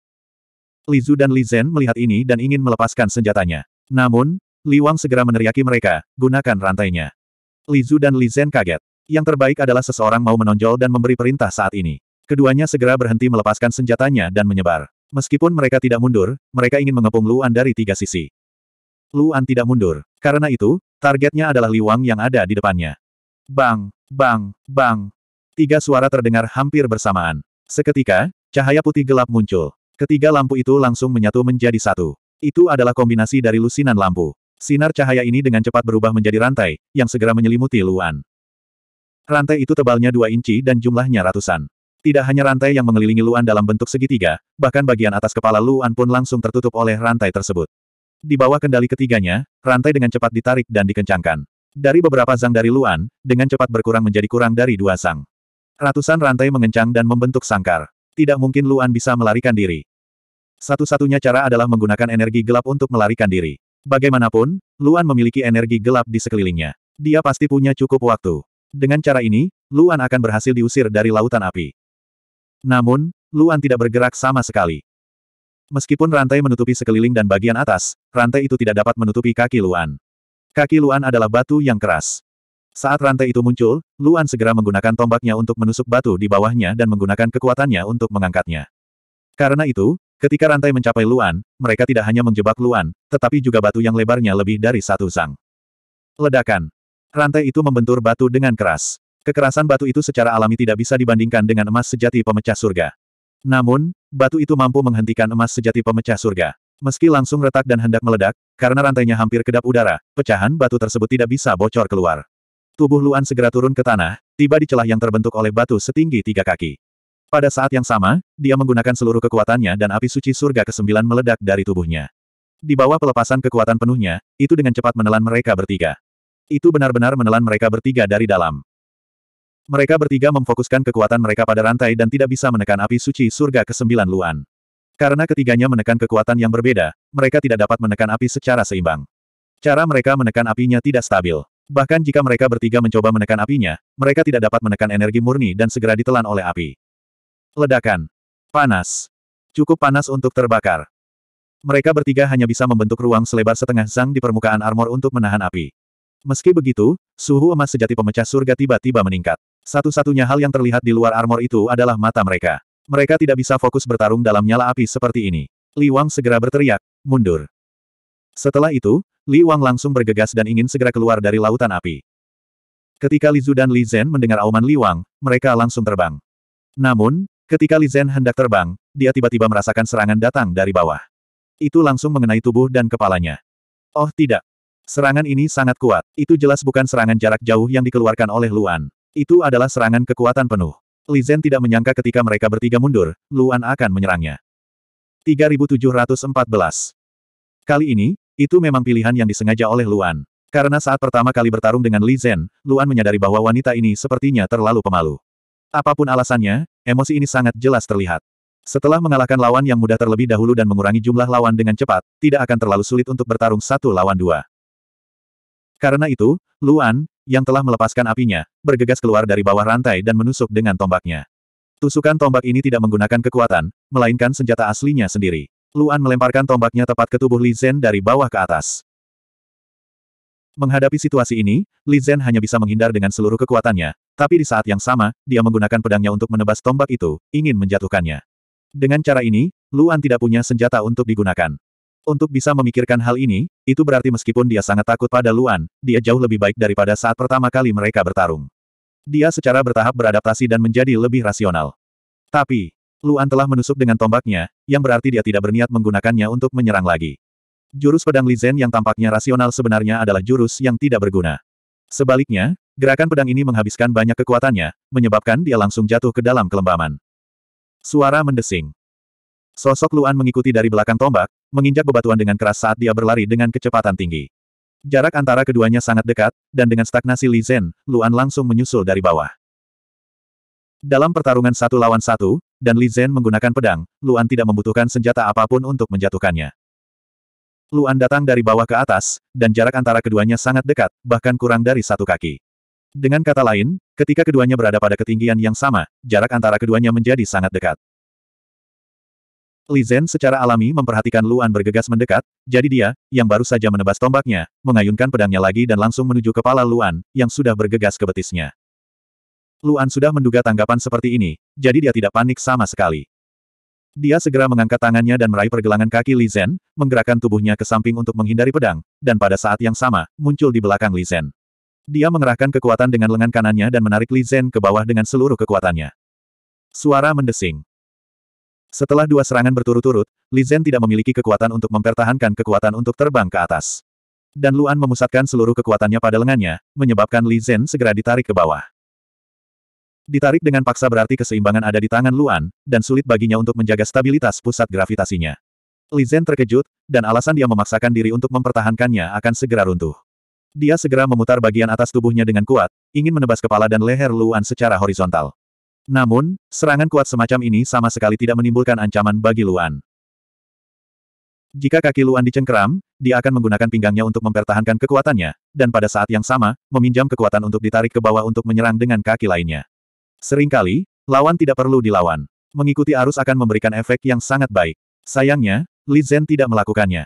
Lizu dan Li Zhen melihat ini dan ingin melepaskan senjatanya. Namun, Li Wang segera meneriaki mereka, gunakan rantainya. Li Zhu dan Li Zhen kaget. Yang terbaik adalah seseorang mau menonjol dan memberi perintah saat ini. Keduanya segera berhenti melepaskan senjatanya dan menyebar. Meskipun mereka tidak mundur, mereka ingin mengepung Luan dari tiga sisi. Luan tidak mundur. Karena itu, targetnya adalah Li Wang yang ada di depannya. Bang, bang, bang. Tiga suara terdengar hampir bersamaan. Seketika, cahaya putih gelap muncul. Ketiga lampu itu langsung menyatu menjadi satu. Itu adalah kombinasi dari lusinan lampu. Sinar cahaya ini dengan cepat berubah menjadi rantai, yang segera menyelimuti Luan. Rantai itu tebalnya dua inci dan jumlahnya ratusan. Tidak hanya rantai yang mengelilingi Luan dalam bentuk segitiga, bahkan bagian atas kepala Luan pun langsung tertutup oleh rantai tersebut. Di bawah kendali ketiganya, rantai dengan cepat ditarik dan dikencangkan. Dari beberapa zang dari Luan, dengan cepat berkurang menjadi kurang dari dua zang. Ratusan rantai mengencang dan membentuk sangkar. Tidak mungkin Luan bisa melarikan diri. Satu-satunya cara adalah menggunakan energi gelap untuk melarikan diri. Bagaimanapun, Luan memiliki energi gelap di sekelilingnya. Dia pasti punya cukup waktu. Dengan cara ini, Luan akan berhasil diusir dari lautan api. Namun, Luan tidak bergerak sama sekali. Meskipun rantai menutupi sekeliling dan bagian atas, rantai itu tidak dapat menutupi kaki Luan. Kaki Luan adalah batu yang keras. Saat rantai itu muncul, Luan segera menggunakan tombaknya untuk menusuk batu di bawahnya dan menggunakan kekuatannya untuk mengangkatnya. Karena itu, Ketika rantai mencapai Luan, mereka tidak hanya menjebak Luan, tetapi juga batu yang lebarnya lebih dari satu sang. Ledakan. Rantai itu membentur batu dengan keras. Kekerasan batu itu secara alami tidak bisa dibandingkan dengan emas sejati pemecah surga. Namun, batu itu mampu menghentikan emas sejati pemecah surga. Meski langsung retak dan hendak meledak, karena rantainya hampir kedap udara, pecahan batu tersebut tidak bisa bocor keluar. Tubuh Luan segera turun ke tanah, tiba di celah yang terbentuk oleh batu setinggi tiga kaki. Pada saat yang sama, dia menggunakan seluruh kekuatannya dan api suci surga ke kesembilan meledak dari tubuhnya. Di bawah pelepasan kekuatan penuhnya, itu dengan cepat menelan mereka bertiga. Itu benar-benar menelan mereka bertiga dari dalam. Mereka bertiga memfokuskan kekuatan mereka pada rantai dan tidak bisa menekan api suci surga ke kesembilan luan. Karena ketiganya menekan kekuatan yang berbeda, mereka tidak dapat menekan api secara seimbang. Cara mereka menekan apinya tidak stabil. Bahkan jika mereka bertiga mencoba menekan apinya, mereka tidak dapat menekan energi murni dan segera ditelan oleh api. Ledakan. Panas. Cukup panas untuk terbakar. Mereka bertiga hanya bisa membentuk ruang selebar setengah zang di permukaan armor untuk menahan api. Meski begitu, suhu emas sejati pemecah surga tiba-tiba meningkat. Satu-satunya hal yang terlihat di luar armor itu adalah mata mereka. Mereka tidak bisa fokus bertarung dalam nyala api seperti ini. Li Wang segera berteriak, mundur. Setelah itu, Li Wang langsung bergegas dan ingin segera keluar dari lautan api. Ketika Li Zhu dan Li Zhen mendengar auman Li Wang, mereka langsung terbang. Namun, Ketika Li Zhen hendak terbang, dia tiba-tiba merasakan serangan datang dari bawah. Itu langsung mengenai tubuh dan kepalanya. Oh tidak. Serangan ini sangat kuat. Itu jelas bukan serangan jarak jauh yang dikeluarkan oleh Luan. Itu adalah serangan kekuatan penuh. Li Zhen tidak menyangka ketika mereka bertiga mundur, Luan akan menyerangnya. 3714 Kali ini, itu memang pilihan yang disengaja oleh Luan. Karena saat pertama kali bertarung dengan Li Zhen, Luan menyadari bahwa wanita ini sepertinya terlalu pemalu. Apapun alasannya, emosi ini sangat jelas terlihat. Setelah mengalahkan lawan yang mudah terlebih dahulu dan mengurangi jumlah lawan dengan cepat, tidak akan terlalu sulit untuk bertarung satu lawan dua. Karena itu, Luan, yang telah melepaskan apinya, bergegas keluar dari bawah rantai dan menusuk dengan tombaknya. Tusukan tombak ini tidak menggunakan kekuatan, melainkan senjata aslinya sendiri. Luan melemparkan tombaknya tepat ke tubuh Li Zhen dari bawah ke atas. Menghadapi situasi ini, Li Zhen hanya bisa menghindar dengan seluruh kekuatannya, tapi di saat yang sama, dia menggunakan pedangnya untuk menebas tombak itu, ingin menjatuhkannya. Dengan cara ini, Luan tidak punya senjata untuk digunakan. Untuk bisa memikirkan hal ini, itu berarti meskipun dia sangat takut pada Luan, dia jauh lebih baik daripada saat pertama kali mereka bertarung. Dia secara bertahap beradaptasi dan menjadi lebih rasional. Tapi, Luan telah menusuk dengan tombaknya, yang berarti dia tidak berniat menggunakannya untuk menyerang lagi. Jurus pedang Lizen yang tampaknya rasional sebenarnya adalah jurus yang tidak berguna. Sebaliknya, Gerakan pedang ini menghabiskan banyak kekuatannya, menyebabkan dia langsung jatuh ke dalam kelembaman. Suara mendesing. Sosok Luan mengikuti dari belakang tombak, menginjak bebatuan dengan keras saat dia berlari dengan kecepatan tinggi. Jarak antara keduanya sangat dekat, dan dengan stagnasi Li Zhen, Luan langsung menyusul dari bawah. Dalam pertarungan satu lawan satu, dan Li Zhen menggunakan pedang, Luan tidak membutuhkan senjata apapun untuk menjatuhkannya. Luan datang dari bawah ke atas, dan jarak antara keduanya sangat dekat, bahkan kurang dari satu kaki. Dengan kata lain, ketika keduanya berada pada ketinggian yang sama, jarak antara keduanya menjadi sangat dekat. Li Zhen secara alami memperhatikan Luan bergegas mendekat, jadi dia, yang baru saja menebas tombaknya, mengayunkan pedangnya lagi dan langsung menuju kepala Luan, yang sudah bergegas ke betisnya. Luan sudah menduga tanggapan seperti ini, jadi dia tidak panik sama sekali. Dia segera mengangkat tangannya dan meraih pergelangan kaki Li Zhen, menggerakkan tubuhnya ke samping untuk menghindari pedang, dan pada saat yang sama, muncul di belakang Li Zhen. Dia mengerahkan kekuatan dengan lengan kanannya dan menarik Li Zhen ke bawah dengan seluruh kekuatannya. Suara mendesing. Setelah dua serangan berturut-turut, Li Zhen tidak memiliki kekuatan untuk mempertahankan kekuatan untuk terbang ke atas. Dan Luan memusatkan seluruh kekuatannya pada lengannya, menyebabkan Li Zhen segera ditarik ke bawah. Ditarik dengan paksa berarti keseimbangan ada di tangan Luan, dan sulit baginya untuk menjaga stabilitas pusat gravitasinya. Li Zhen terkejut, dan alasan dia memaksakan diri untuk mempertahankannya akan segera runtuh. Dia segera memutar bagian atas tubuhnya dengan kuat, ingin menebas kepala dan leher Luan secara horizontal. Namun, serangan kuat semacam ini sama sekali tidak menimbulkan ancaman bagi Luan. Jika kaki Luan dicengkeram, dia akan menggunakan pinggangnya untuk mempertahankan kekuatannya, dan pada saat yang sama, meminjam kekuatan untuk ditarik ke bawah untuk menyerang dengan kaki lainnya. Seringkali, lawan tidak perlu dilawan. Mengikuti arus akan memberikan efek yang sangat baik. Sayangnya, Li Zhen tidak melakukannya.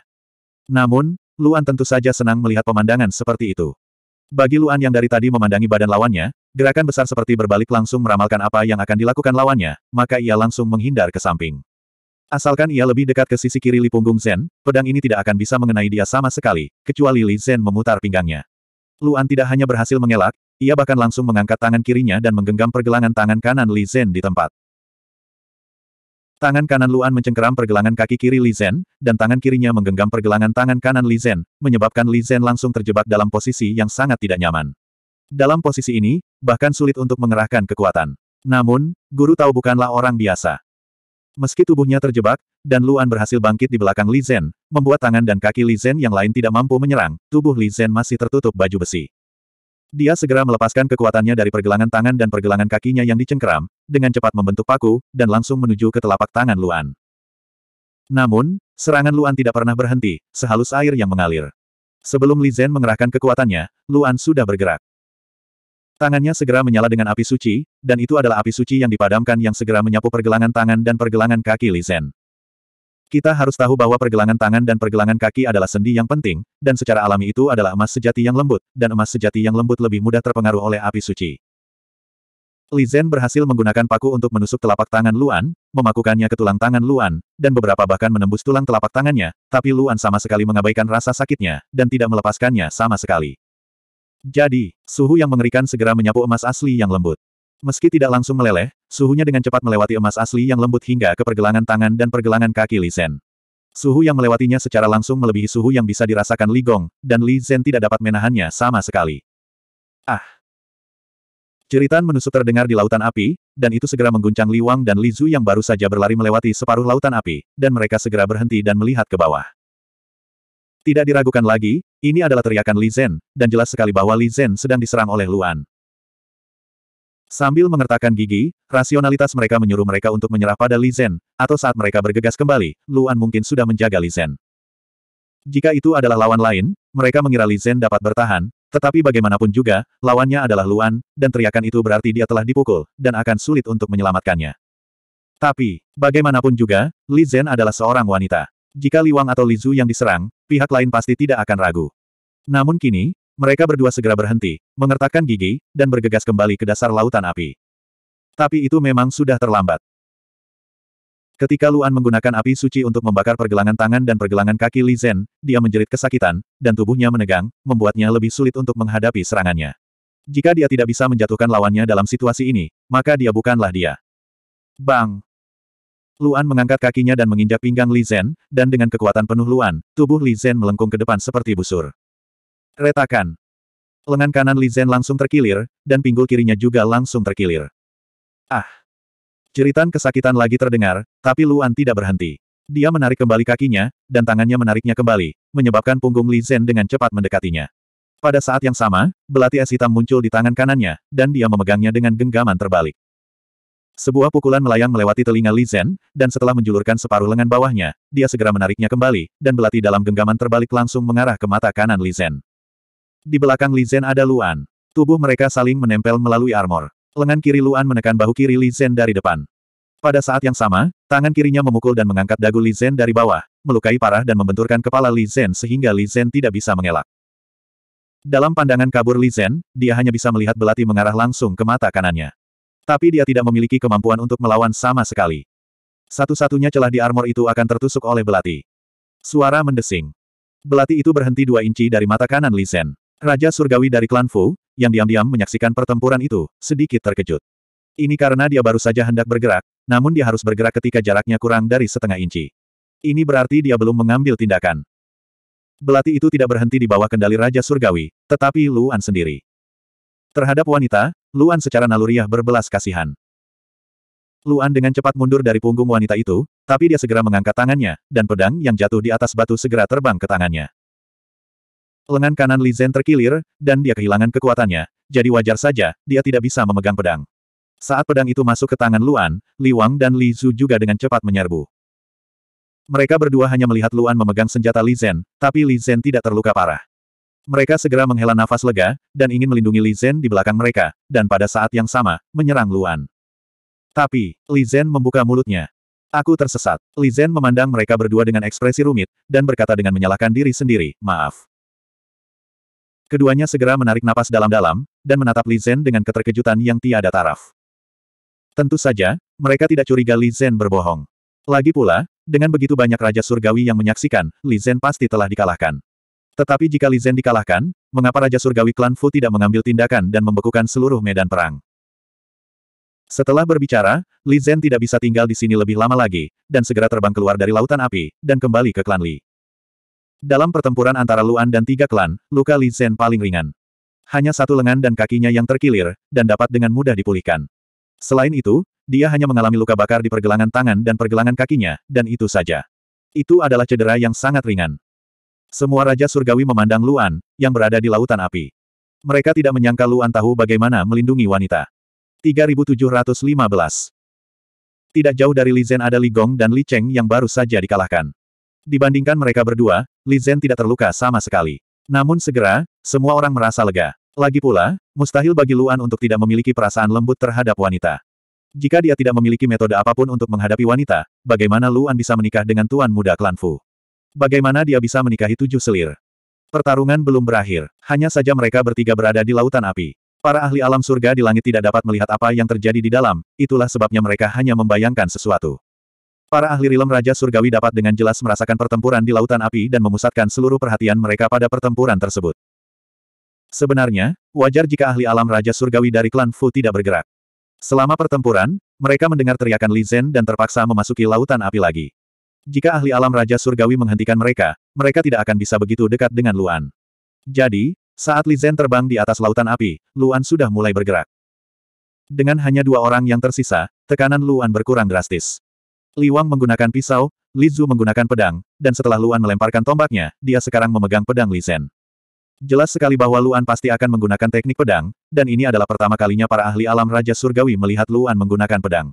Namun, Luan tentu saja senang melihat pemandangan seperti itu. Bagi Luan yang dari tadi memandangi badan lawannya, gerakan besar seperti berbalik langsung meramalkan apa yang akan dilakukan lawannya, maka ia langsung menghindar ke samping. Asalkan ia lebih dekat ke sisi kiri Li Punggung Zen, pedang ini tidak akan bisa mengenai dia sama sekali, kecuali Li Zen memutar pinggangnya. Luan tidak hanya berhasil mengelak, ia bahkan langsung mengangkat tangan kirinya dan menggenggam pergelangan tangan kanan Li Zen di tempat. Tangan kanan Luan mencengkeram pergelangan kaki kiri Li Zhen, dan tangan kirinya menggenggam pergelangan tangan kanan Li Zhen, menyebabkan Li Zhen langsung terjebak dalam posisi yang sangat tidak nyaman. Dalam posisi ini, bahkan sulit untuk mengerahkan kekuatan. Namun, Guru tahu bukanlah orang biasa. Meski tubuhnya terjebak, dan Luan berhasil bangkit di belakang Li Zhen, membuat tangan dan kaki Li Zhen yang lain tidak mampu menyerang, tubuh Li Zhen masih tertutup baju besi. Dia segera melepaskan kekuatannya dari pergelangan tangan dan pergelangan kakinya yang dicengkeram, dengan cepat membentuk paku, dan langsung menuju ke telapak tangan Luan. Namun, serangan Luan tidak pernah berhenti, sehalus air yang mengalir. Sebelum Li Zhen mengerahkan kekuatannya, Luan sudah bergerak. Tangannya segera menyala dengan api suci, dan itu adalah api suci yang dipadamkan yang segera menyapu pergelangan tangan dan pergelangan kaki Li Zhen. Kita harus tahu bahwa pergelangan tangan dan pergelangan kaki adalah sendi yang penting, dan secara alami itu adalah emas sejati yang lembut, dan emas sejati yang lembut lebih mudah terpengaruh oleh api suci. Li Zhen berhasil menggunakan paku untuk menusuk telapak tangan Luan, memakukannya ke tulang tangan Luan, dan beberapa bahkan menembus tulang telapak tangannya, tapi Luan sama sekali mengabaikan rasa sakitnya, dan tidak melepaskannya sama sekali. Jadi, suhu yang mengerikan segera menyapu emas asli yang lembut. Meski tidak langsung meleleh, suhunya dengan cepat melewati emas asli yang lembut hingga ke pergelangan tangan dan pergelangan kaki Li Zhen. Suhu yang melewatinya secara langsung melebihi suhu yang bisa dirasakan Li Gong, dan Li Zhen tidak dapat menahannya sama sekali. Ah! Ceritan menusuk terdengar di lautan api, dan itu segera mengguncang Li Wang dan Li Zhu yang baru saja berlari melewati separuh lautan api, dan mereka segera berhenti dan melihat ke bawah. Tidak diragukan lagi, ini adalah teriakan Li Zhen, dan jelas sekali bahwa Li Zhen sedang diserang oleh Luan. Sambil mengertakkan gigi, rasionalitas mereka menyuruh mereka untuk menyerah pada Li Zhen, atau saat mereka bergegas kembali, Luan mungkin sudah menjaga Li Zhen. Jika itu adalah lawan lain, mereka mengira Li Zhen dapat bertahan, tetapi bagaimanapun juga, lawannya adalah Luan, dan teriakan itu berarti dia telah dipukul, dan akan sulit untuk menyelamatkannya. Tapi, bagaimanapun juga, Li Zhen adalah seorang wanita. Jika Li Wang atau Li Zhu yang diserang, pihak lain pasti tidak akan ragu. Namun kini, mereka berdua segera berhenti, mengertakkan gigi, dan bergegas kembali ke dasar lautan api. Tapi itu memang sudah terlambat. Ketika Luan menggunakan api suci untuk membakar pergelangan tangan dan pergelangan kaki Li Zhen, dia menjerit kesakitan, dan tubuhnya menegang, membuatnya lebih sulit untuk menghadapi serangannya. Jika dia tidak bisa menjatuhkan lawannya dalam situasi ini, maka dia bukanlah dia. Bang! Luan mengangkat kakinya dan menginjak pinggang Li Zhen, dan dengan kekuatan penuh Luan, tubuh Li Zhen melengkung ke depan seperti busur. Retakan. Lengan kanan Li Zhen langsung terkilir, dan pinggul kirinya juga langsung terkilir. Ah! Jeritan kesakitan lagi terdengar, tapi Luan tidak berhenti. Dia menarik kembali kakinya, dan tangannya menariknya kembali, menyebabkan punggung Li Zhen dengan cepat mendekatinya. Pada saat yang sama, belati es hitam muncul di tangan kanannya, dan dia memegangnya dengan genggaman terbalik. Sebuah pukulan melayang melewati telinga Li Zhen, dan setelah menjulurkan separuh lengan bawahnya, dia segera menariknya kembali, dan belati dalam genggaman terbalik langsung mengarah ke mata kanan Li Zhen. Di belakang Li Zhen ada Luan. Tubuh mereka saling menempel melalui armor. Lengan kiri Luan menekan bahu kiri Li Zhen dari depan. Pada saat yang sama, tangan kirinya memukul dan mengangkat dagu Li Zhen dari bawah, melukai parah dan membenturkan kepala Li Zhen sehingga Li Zhen tidak bisa mengelak. Dalam pandangan kabur Li Zhen, dia hanya bisa melihat belati mengarah langsung ke mata kanannya. Tapi dia tidak memiliki kemampuan untuk melawan sama sekali. Satu-satunya celah di armor itu akan tertusuk oleh belati. Suara mendesing. Belati itu berhenti dua inci dari mata kanan Li Zhen. Raja Surgawi dari klan Fu, yang diam-diam menyaksikan pertempuran itu, sedikit terkejut. Ini karena dia baru saja hendak bergerak, namun dia harus bergerak ketika jaraknya kurang dari setengah inci. Ini berarti dia belum mengambil tindakan. Belati itu tidak berhenti di bawah kendali Raja Surgawi, tetapi Luan sendiri. Terhadap wanita, Luan secara naluriah berbelas kasihan. Luan dengan cepat mundur dari punggung wanita itu, tapi dia segera mengangkat tangannya, dan pedang yang jatuh di atas batu segera terbang ke tangannya. Lengan kanan Li Zhen terkilir, dan dia kehilangan kekuatannya, jadi wajar saja, dia tidak bisa memegang pedang. Saat pedang itu masuk ke tangan Luan, Li Wang dan Li Zhu juga dengan cepat menyerbu. Mereka berdua hanya melihat Luan memegang senjata Li Zhen, tapi Li Zhen tidak terluka parah. Mereka segera menghela nafas lega, dan ingin melindungi Li Zhen di belakang mereka, dan pada saat yang sama, menyerang Luan. Tapi, Li Zhen membuka mulutnya. Aku tersesat. Li Zhen memandang mereka berdua dengan ekspresi rumit, dan berkata dengan menyalahkan diri sendiri, maaf. Keduanya segera menarik napas dalam-dalam, dan menatap Li Zhen dengan keterkejutan yang tiada taraf. Tentu saja, mereka tidak curiga Li Zhen berbohong. Lagi pula, dengan begitu banyak Raja Surgawi yang menyaksikan, Li Zhen pasti telah dikalahkan. Tetapi jika Li Zhen dikalahkan, mengapa Raja Surgawi Klan Fu tidak mengambil tindakan dan membekukan seluruh medan perang? Setelah berbicara, Li Zhen tidak bisa tinggal di sini lebih lama lagi, dan segera terbang keluar dari lautan api, dan kembali ke klan Li. Dalam pertempuran antara Luan dan tiga klan, luka Li Zhen paling ringan. Hanya satu lengan dan kakinya yang terkilir, dan dapat dengan mudah dipulihkan. Selain itu, dia hanya mengalami luka bakar di pergelangan tangan dan pergelangan kakinya, dan itu saja. Itu adalah cedera yang sangat ringan. Semua Raja Surgawi memandang Luan, yang berada di lautan api. Mereka tidak menyangka Luan tahu bagaimana melindungi wanita. 3715 Tidak jauh dari Li Zhen ada Li Gong dan Li Cheng yang baru saja dikalahkan. Dibandingkan mereka berdua, Li Zhen tidak terluka sama sekali. Namun segera, semua orang merasa lega. Lagi pula, mustahil bagi Luan untuk tidak memiliki perasaan lembut terhadap wanita. Jika dia tidak memiliki metode apapun untuk menghadapi wanita, bagaimana Luan bisa menikah dengan tuan muda klan Fu? Bagaimana dia bisa menikahi tujuh selir? Pertarungan belum berakhir, hanya saja mereka bertiga berada di lautan api. Para ahli alam surga di langit tidak dapat melihat apa yang terjadi di dalam, itulah sebabnya mereka hanya membayangkan sesuatu. Para ahli rilem Raja Surgawi dapat dengan jelas merasakan pertempuran di Lautan Api dan memusatkan seluruh perhatian mereka pada pertempuran tersebut. Sebenarnya, wajar jika ahli alam Raja Surgawi dari klan Fu tidak bergerak. Selama pertempuran, mereka mendengar teriakan Li Zhen dan terpaksa memasuki Lautan Api lagi. Jika ahli alam Raja Surgawi menghentikan mereka, mereka tidak akan bisa begitu dekat dengan Luan. Jadi, saat Li Zhen terbang di atas Lautan Api, Luan sudah mulai bergerak. Dengan hanya dua orang yang tersisa, tekanan Luan berkurang drastis. Li Wang menggunakan pisau, Li Zhu menggunakan pedang, dan setelah Luan melemparkan tombaknya, dia sekarang memegang pedang Li Zhen. Jelas sekali bahwa Luan pasti akan menggunakan teknik pedang, dan ini adalah pertama kalinya para ahli alam Raja Surgawi melihat Luan menggunakan pedang.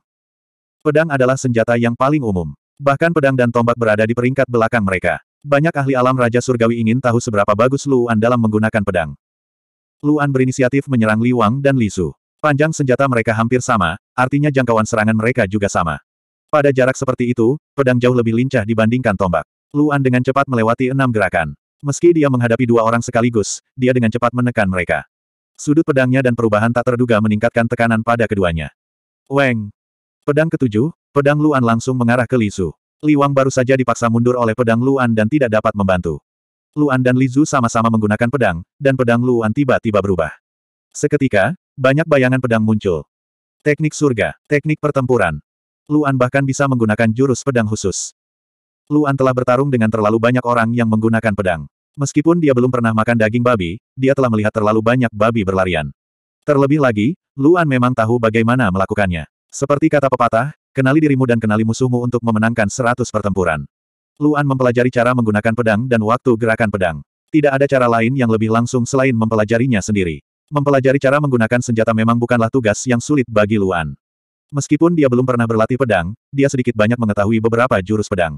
Pedang adalah senjata yang paling umum. Bahkan pedang dan tombak berada di peringkat belakang mereka. Banyak ahli alam Raja Surgawi ingin tahu seberapa bagus Luan dalam menggunakan pedang. Luan berinisiatif menyerang Li Wang dan Li Su. Panjang senjata mereka hampir sama, artinya jangkauan serangan mereka juga sama. Pada jarak seperti itu, pedang jauh lebih lincah dibandingkan tombak. Luan dengan cepat melewati enam gerakan. Meski dia menghadapi dua orang sekaligus, dia dengan cepat menekan mereka. Sudut pedangnya dan perubahan tak terduga meningkatkan tekanan pada keduanya. Weng! Pedang ketujuh, pedang Luan langsung mengarah ke Lizu. Liwang baru saja dipaksa mundur oleh pedang Luan dan tidak dapat membantu. Luan dan Lizu sama-sama menggunakan pedang, dan pedang Luan tiba-tiba berubah. Seketika, banyak bayangan pedang muncul. Teknik surga, teknik pertempuran, Luan bahkan bisa menggunakan jurus pedang khusus. Luan telah bertarung dengan terlalu banyak orang yang menggunakan pedang. Meskipun dia belum pernah makan daging babi, dia telah melihat terlalu banyak babi berlarian. Terlebih lagi, Luan memang tahu bagaimana melakukannya. Seperti kata pepatah, kenali dirimu dan kenali musuhmu untuk memenangkan seratus pertempuran. Luan mempelajari cara menggunakan pedang dan waktu gerakan pedang. Tidak ada cara lain yang lebih langsung selain mempelajarinya sendiri. Mempelajari cara menggunakan senjata memang bukanlah tugas yang sulit bagi Luan. Meskipun dia belum pernah berlatih pedang, dia sedikit banyak mengetahui beberapa jurus pedang.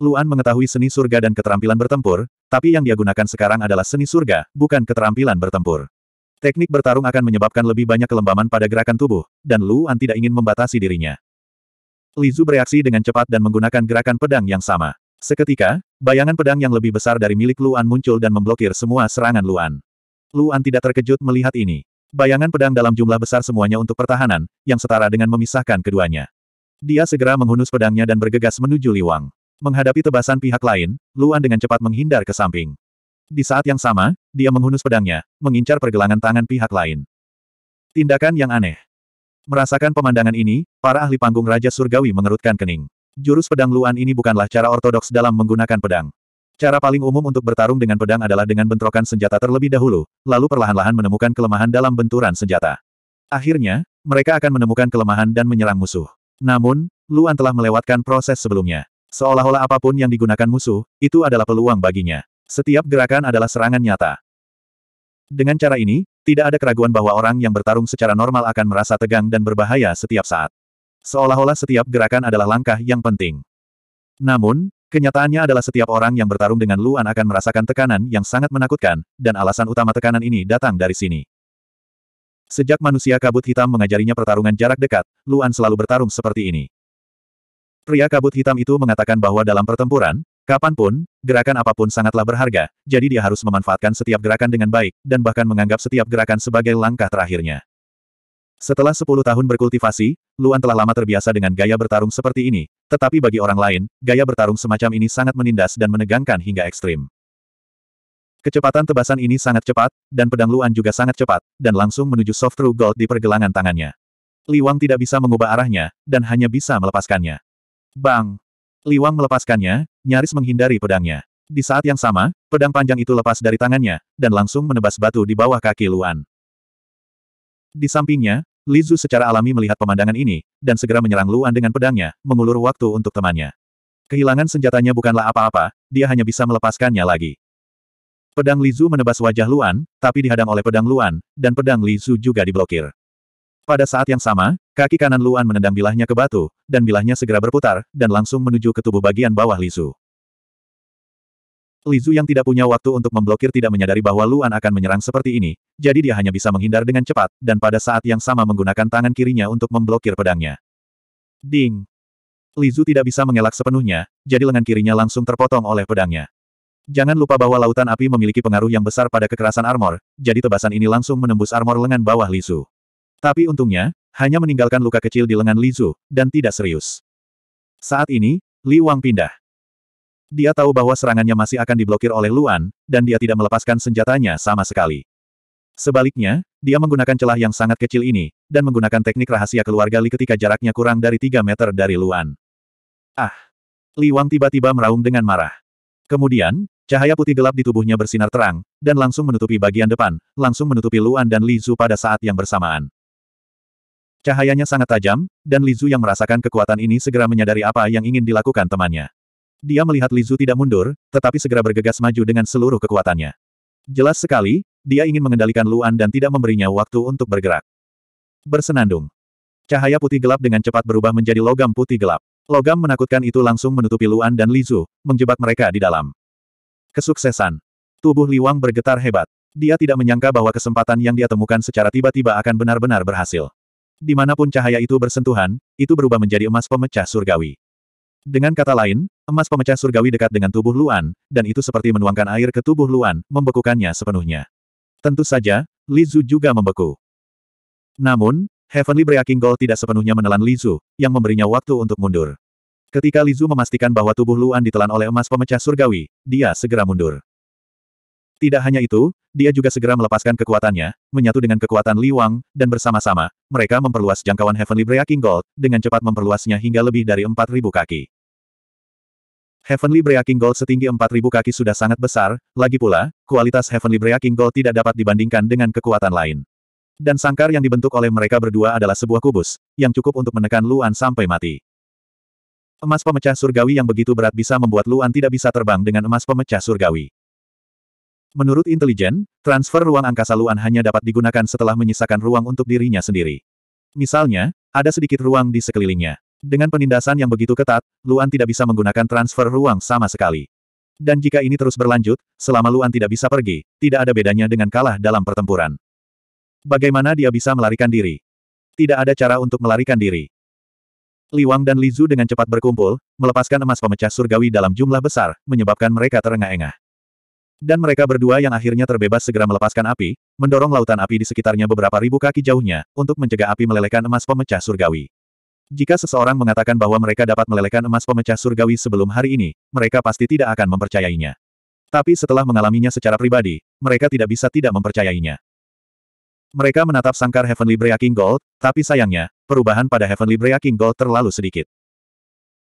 Luan mengetahui seni surga dan keterampilan bertempur, tapi yang dia gunakan sekarang adalah seni surga, bukan keterampilan bertempur. Teknik bertarung akan menyebabkan lebih banyak kelembaman pada gerakan tubuh, dan Luan tidak ingin membatasi dirinya. Lizu bereaksi dengan cepat dan menggunakan gerakan pedang yang sama. Seketika, bayangan pedang yang lebih besar dari milik Luan muncul dan memblokir semua serangan Luan. Luan tidak terkejut melihat ini. Bayangan pedang dalam jumlah besar semuanya untuk pertahanan, yang setara dengan memisahkan keduanya. Dia segera menghunus pedangnya dan bergegas menuju Liwang. Menghadapi tebasan pihak lain, Luan dengan cepat menghindar ke samping. Di saat yang sama, dia menghunus pedangnya, mengincar pergelangan tangan pihak lain. Tindakan yang aneh. Merasakan pemandangan ini, para ahli panggung Raja Surgawi mengerutkan kening. Jurus pedang Luan ini bukanlah cara ortodoks dalam menggunakan pedang. Cara paling umum untuk bertarung dengan pedang adalah dengan bentrokan senjata terlebih dahulu, lalu perlahan-lahan menemukan kelemahan dalam benturan senjata. Akhirnya, mereka akan menemukan kelemahan dan menyerang musuh. Namun, Luan telah melewatkan proses sebelumnya. Seolah-olah apapun yang digunakan musuh, itu adalah peluang baginya. Setiap gerakan adalah serangan nyata. Dengan cara ini, tidak ada keraguan bahwa orang yang bertarung secara normal akan merasa tegang dan berbahaya setiap saat. Seolah-olah setiap gerakan adalah langkah yang penting. Namun, Kenyataannya adalah setiap orang yang bertarung dengan Luan akan merasakan tekanan yang sangat menakutkan, dan alasan utama tekanan ini datang dari sini. Sejak manusia kabut hitam mengajarinya pertarungan jarak dekat, Luan selalu bertarung seperti ini. Pria kabut hitam itu mengatakan bahwa dalam pertempuran, kapanpun, gerakan apapun sangatlah berharga, jadi dia harus memanfaatkan setiap gerakan dengan baik, dan bahkan menganggap setiap gerakan sebagai langkah terakhirnya. Setelah 10 tahun berkultivasi, Luan telah lama terbiasa dengan gaya bertarung seperti ini, tetapi bagi orang lain, gaya bertarung semacam ini sangat menindas dan menegangkan hingga ekstrim. Kecepatan tebasan ini sangat cepat, dan pedang Luan juga sangat cepat, dan langsung menuju soft true gold di pergelangan tangannya. Liwang tidak bisa mengubah arahnya, dan hanya bisa melepaskannya. Bang! Liwang melepaskannya, nyaris menghindari pedangnya. Di saat yang sama, pedang panjang itu lepas dari tangannya, dan langsung menebas batu di bawah kaki Luan. Di sampingnya, Lizu secara alami melihat pemandangan ini, dan segera menyerang Luan dengan pedangnya, mengulur waktu untuk temannya. Kehilangan senjatanya bukanlah apa-apa, dia hanya bisa melepaskannya lagi. Pedang Lizu menebas wajah Luan, tapi dihadang oleh pedang Luan, dan pedang Lizu juga diblokir. Pada saat yang sama, kaki kanan Luan menendang bilahnya ke batu, dan bilahnya segera berputar, dan langsung menuju ke tubuh bagian bawah Lizu. Lizu yang tidak punya waktu untuk memblokir tidak menyadari bahwa Luan akan menyerang seperti ini, jadi dia hanya bisa menghindar dengan cepat, dan pada saat yang sama menggunakan tangan kirinya untuk memblokir pedangnya. Ding! Lizu tidak bisa mengelak sepenuhnya, jadi lengan kirinya langsung terpotong oleh pedangnya. Jangan lupa bahwa lautan api memiliki pengaruh yang besar pada kekerasan armor, jadi tebasan ini langsung menembus armor lengan bawah Lizu. Tapi untungnya, hanya meninggalkan luka kecil di lengan Lizu, dan tidak serius. Saat ini, Li Wang pindah. Dia tahu bahwa serangannya masih akan diblokir oleh Luan, dan dia tidak melepaskan senjatanya sama sekali. Sebaliknya, dia menggunakan celah yang sangat kecil ini, dan menggunakan teknik rahasia keluarga Li ketika jaraknya kurang dari 3 meter dari Luan. Ah! Li Wang tiba-tiba meraung dengan marah. Kemudian, cahaya putih gelap di tubuhnya bersinar terang, dan langsung menutupi bagian depan, langsung menutupi Luan dan Li Zhu pada saat yang bersamaan. Cahayanya sangat tajam, dan Li Zhu yang merasakan kekuatan ini segera menyadari apa yang ingin dilakukan temannya. Dia melihat Lizu tidak mundur, tetapi segera bergegas maju dengan seluruh kekuatannya. Jelas sekali, dia ingin mengendalikan Luan dan tidak memberinya waktu untuk bergerak. Bersenandung. Cahaya putih gelap dengan cepat berubah menjadi logam putih gelap. Logam menakutkan itu langsung menutupi Luan dan Lizu, menjebak mereka di dalam. Kesuksesan. Tubuh Liwang bergetar hebat. Dia tidak menyangka bahwa kesempatan yang dia temukan secara tiba-tiba akan benar-benar berhasil. Dimanapun cahaya itu bersentuhan, itu berubah menjadi emas pemecah surgawi. Dengan kata lain, Emas pemecah surgawi dekat dengan tubuh Luan, dan itu seperti menuangkan air ke tubuh Luan, membekukannya sepenuhnya. Tentu saja, Lizu juga membeku. Namun, Heavenly Breaking Gold tidak sepenuhnya menelan Lizu, yang memberinya waktu untuk mundur. Ketika Lizu memastikan bahwa tubuh Luan ditelan oleh emas pemecah surgawi, dia segera mundur. Tidak hanya itu, dia juga segera melepaskan kekuatannya, menyatu dengan kekuatan Li Wang, dan bersama-sama, mereka memperluas jangkauan Heavenly Breaking Gold, dengan cepat memperluasnya hingga lebih dari 4.000 kaki. Heavenly Breaking Gold setinggi 4000 kaki sudah sangat besar, lagi pula, kualitas Heavenly Breaking Gold tidak dapat dibandingkan dengan kekuatan lain. Dan sangkar yang dibentuk oleh mereka berdua adalah sebuah kubus, yang cukup untuk menekan Luan sampai mati. Emas pemecah surgawi yang begitu berat bisa membuat Luan tidak bisa terbang dengan emas pemecah surgawi. Menurut intelijen, transfer ruang angkasa Luan hanya dapat digunakan setelah menyisakan ruang untuk dirinya sendiri. Misalnya, ada sedikit ruang di sekelilingnya. Dengan penindasan yang begitu ketat, Luan tidak bisa menggunakan transfer ruang sama sekali. Dan jika ini terus berlanjut, selama Luan tidak bisa pergi, tidak ada bedanya dengan kalah dalam pertempuran. Bagaimana dia bisa melarikan diri? Tidak ada cara untuk melarikan diri. Li Wang dan Li Zhu dengan cepat berkumpul, melepaskan emas pemecah surgawi dalam jumlah besar, menyebabkan mereka terengah-engah. Dan mereka berdua yang akhirnya terbebas segera melepaskan api, mendorong lautan api di sekitarnya beberapa ribu kaki jauhnya, untuk mencegah api melelehkan emas pemecah surgawi. Jika seseorang mengatakan bahwa mereka dapat melelehkan emas pemecah surgawi sebelum hari ini, mereka pasti tidak akan mempercayainya. Tapi setelah mengalaminya secara pribadi, mereka tidak bisa tidak mempercayainya. Mereka menatap sangkar Heavenly Breaking Gold, tapi sayangnya, perubahan pada Heavenly Breaking Gold terlalu sedikit.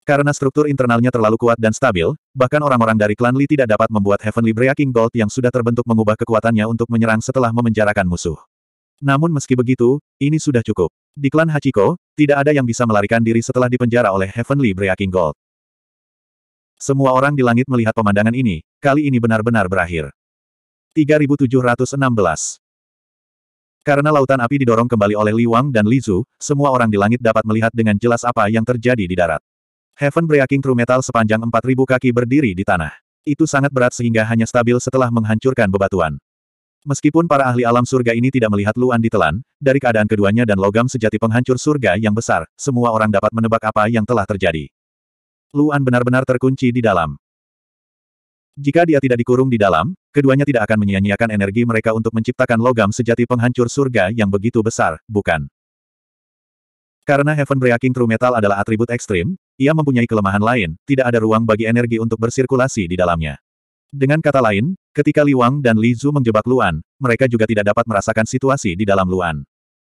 Karena struktur internalnya terlalu kuat dan stabil, bahkan orang-orang dari klan Li tidak dapat membuat Heavenly Breaking Gold yang sudah terbentuk mengubah kekuatannya untuk menyerang setelah memenjarakan musuh. Namun meski begitu, ini sudah cukup. Di klan Hachiko, tidak ada yang bisa melarikan diri setelah dipenjara oleh Heavenly Breaking Gold. Semua orang di langit melihat pemandangan ini, kali ini benar-benar berakhir. 3716 Karena lautan api didorong kembali oleh Li Wang dan Li Zhu, semua orang di langit dapat melihat dengan jelas apa yang terjadi di darat. Heaven Breaking True Metal sepanjang 4000 kaki berdiri di tanah. Itu sangat berat sehingga hanya stabil setelah menghancurkan bebatuan. Meskipun para ahli alam surga ini tidak melihat Luan ditelan, dari keadaan keduanya dan logam sejati penghancur surga yang besar, semua orang dapat menebak apa yang telah terjadi. Luan benar-benar terkunci di dalam. Jika dia tidak dikurung di dalam, keduanya tidak akan menyia-nyiakan energi mereka untuk menciptakan logam sejati penghancur surga yang begitu besar, bukan? Karena Heaven Breaking True Metal adalah atribut ekstrim, ia mempunyai kelemahan lain, tidak ada ruang bagi energi untuk bersirkulasi di dalamnya. Dengan kata lain, ketika Li Wang dan Li Zhu menjebak Luan, mereka juga tidak dapat merasakan situasi di dalam Luan.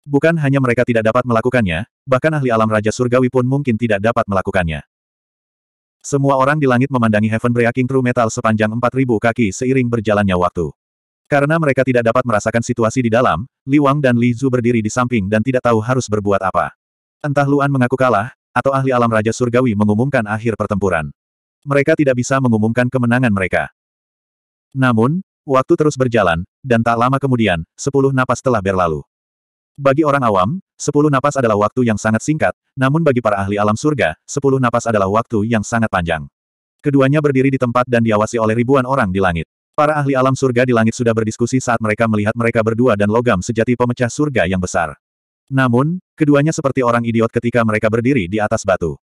Bukan hanya mereka tidak dapat melakukannya, bahkan ahli alam Raja Surgawi pun mungkin tidak dapat melakukannya. Semua orang di langit memandangi Heaven Breaking True Metal sepanjang 4.000 kaki seiring berjalannya waktu. Karena mereka tidak dapat merasakan situasi di dalam, Li Wang dan Li Zhu berdiri di samping dan tidak tahu harus berbuat apa. Entah Luan mengaku kalah, atau ahli alam Raja Surgawi mengumumkan akhir pertempuran. Mereka tidak bisa mengumumkan kemenangan mereka. Namun, waktu terus berjalan, dan tak lama kemudian, sepuluh napas telah berlalu. Bagi orang awam, sepuluh napas adalah waktu yang sangat singkat, namun bagi para ahli alam surga, sepuluh napas adalah waktu yang sangat panjang. Keduanya berdiri di tempat dan diawasi oleh ribuan orang di langit. Para ahli alam surga di langit sudah berdiskusi saat mereka melihat mereka berdua dan logam sejati pemecah surga yang besar. Namun, keduanya seperti orang idiot ketika mereka berdiri di atas batu.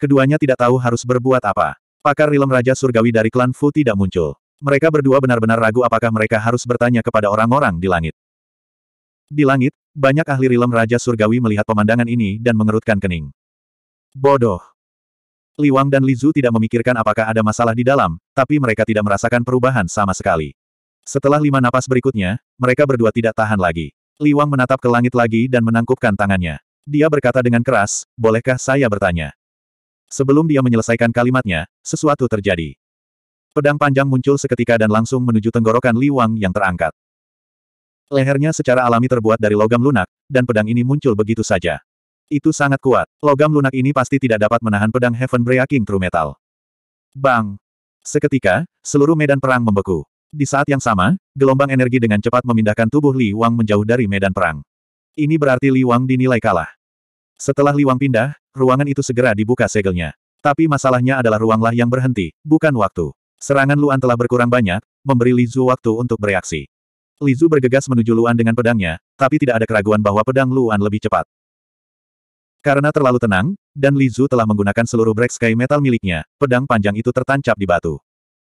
Keduanya tidak tahu harus berbuat apa. Pakar rilem Raja Surgawi dari klan Fu tidak muncul. Mereka berdua benar-benar ragu apakah mereka harus bertanya kepada orang-orang di langit. Di langit, banyak ahli rilem Raja Surgawi melihat pemandangan ini dan mengerutkan kening. Bodoh. Li Wang dan Li Zhu tidak memikirkan apakah ada masalah di dalam, tapi mereka tidak merasakan perubahan sama sekali. Setelah lima napas berikutnya, mereka berdua tidak tahan lagi. Li Wang menatap ke langit lagi dan menangkupkan tangannya. Dia berkata dengan keras, bolehkah saya bertanya? Sebelum dia menyelesaikan kalimatnya, sesuatu terjadi. Pedang panjang muncul seketika dan langsung menuju tenggorokan Li Wang yang terangkat. Lehernya secara alami terbuat dari logam lunak, dan pedang ini muncul begitu saja. Itu sangat kuat. Logam lunak ini pasti tidak dapat menahan pedang Heaven Breaking True Metal. Bang! Seketika, seluruh medan perang membeku. Di saat yang sama, gelombang energi dengan cepat memindahkan tubuh Li Wang menjauh dari medan perang. Ini berarti Li Wang dinilai kalah. Setelah Li Wang pindah, ruangan itu segera dibuka segelnya. Tapi masalahnya adalah ruanglah yang berhenti, bukan waktu. Serangan Luan telah berkurang banyak, memberi Lizu waktu untuk bereaksi. Lizu bergegas menuju Luan dengan pedangnya, tapi tidak ada keraguan bahwa pedang Luan lebih cepat. Karena terlalu tenang, dan Lizu telah menggunakan seluruh break sky metal miliknya, pedang panjang itu tertancap di batu.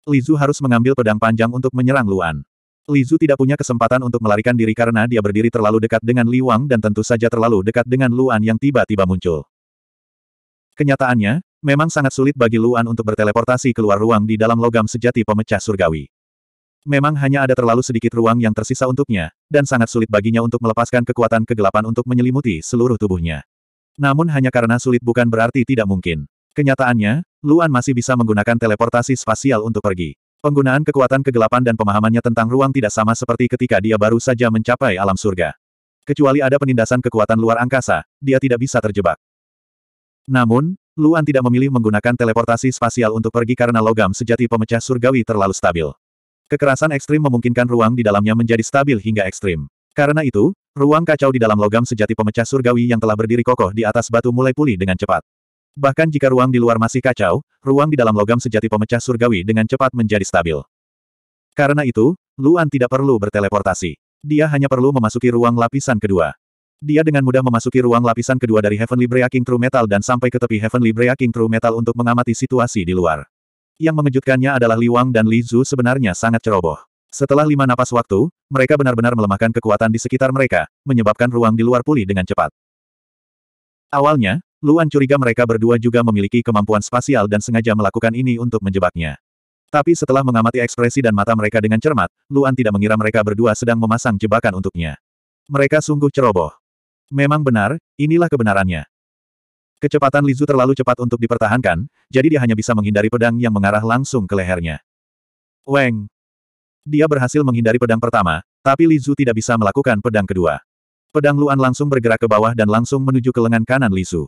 Lizu harus mengambil pedang panjang untuk menyerang Luan. Lizu tidak punya kesempatan untuk melarikan diri karena dia berdiri terlalu dekat dengan Li Wang dan tentu saja terlalu dekat dengan Luan yang tiba-tiba muncul. Kenyataannya, Memang sangat sulit bagi Luan untuk berteleportasi keluar ruang di dalam logam sejati pemecah surgawi. Memang hanya ada terlalu sedikit ruang yang tersisa untuknya, dan sangat sulit baginya untuk melepaskan kekuatan kegelapan untuk menyelimuti seluruh tubuhnya. Namun hanya karena sulit bukan berarti tidak mungkin. Kenyataannya, Luan masih bisa menggunakan teleportasi spasial untuk pergi. Penggunaan kekuatan kegelapan dan pemahamannya tentang ruang tidak sama seperti ketika dia baru saja mencapai alam surga. Kecuali ada penindasan kekuatan luar angkasa, dia tidak bisa terjebak. Namun, Luan tidak memilih menggunakan teleportasi spasial untuk pergi karena logam sejati pemecah surgawi terlalu stabil. Kekerasan ekstrim memungkinkan ruang di dalamnya menjadi stabil hingga ekstrim. Karena itu, ruang kacau di dalam logam sejati pemecah surgawi yang telah berdiri kokoh di atas batu mulai pulih dengan cepat. Bahkan jika ruang di luar masih kacau, ruang di dalam logam sejati pemecah surgawi dengan cepat menjadi stabil. Karena itu, Luan tidak perlu berteleportasi. Dia hanya perlu memasuki ruang lapisan kedua. Dia dengan mudah memasuki ruang lapisan kedua dari Heavenly Breaking True Metal dan sampai ke tepi Heavenly Breaking True Metal untuk mengamati situasi di luar. Yang mengejutkannya adalah Li Wang dan Li Zhu sebenarnya sangat ceroboh. Setelah lima napas waktu, mereka benar-benar melemahkan kekuatan di sekitar mereka, menyebabkan ruang di luar pulih dengan cepat. Awalnya, Luan curiga mereka berdua juga memiliki kemampuan spasial dan sengaja melakukan ini untuk menjebaknya. Tapi setelah mengamati ekspresi dan mata mereka dengan cermat, Luan tidak mengira mereka berdua sedang memasang jebakan untuknya. Mereka sungguh ceroboh. Memang benar, inilah kebenarannya. Kecepatan Lizu terlalu cepat untuk dipertahankan, jadi dia hanya bisa menghindari pedang yang mengarah langsung ke lehernya. Weng! Dia berhasil menghindari pedang pertama, tapi Lizu tidak bisa melakukan pedang kedua. Pedang Luan langsung bergerak ke bawah dan langsung menuju ke lengan kanan Lizu.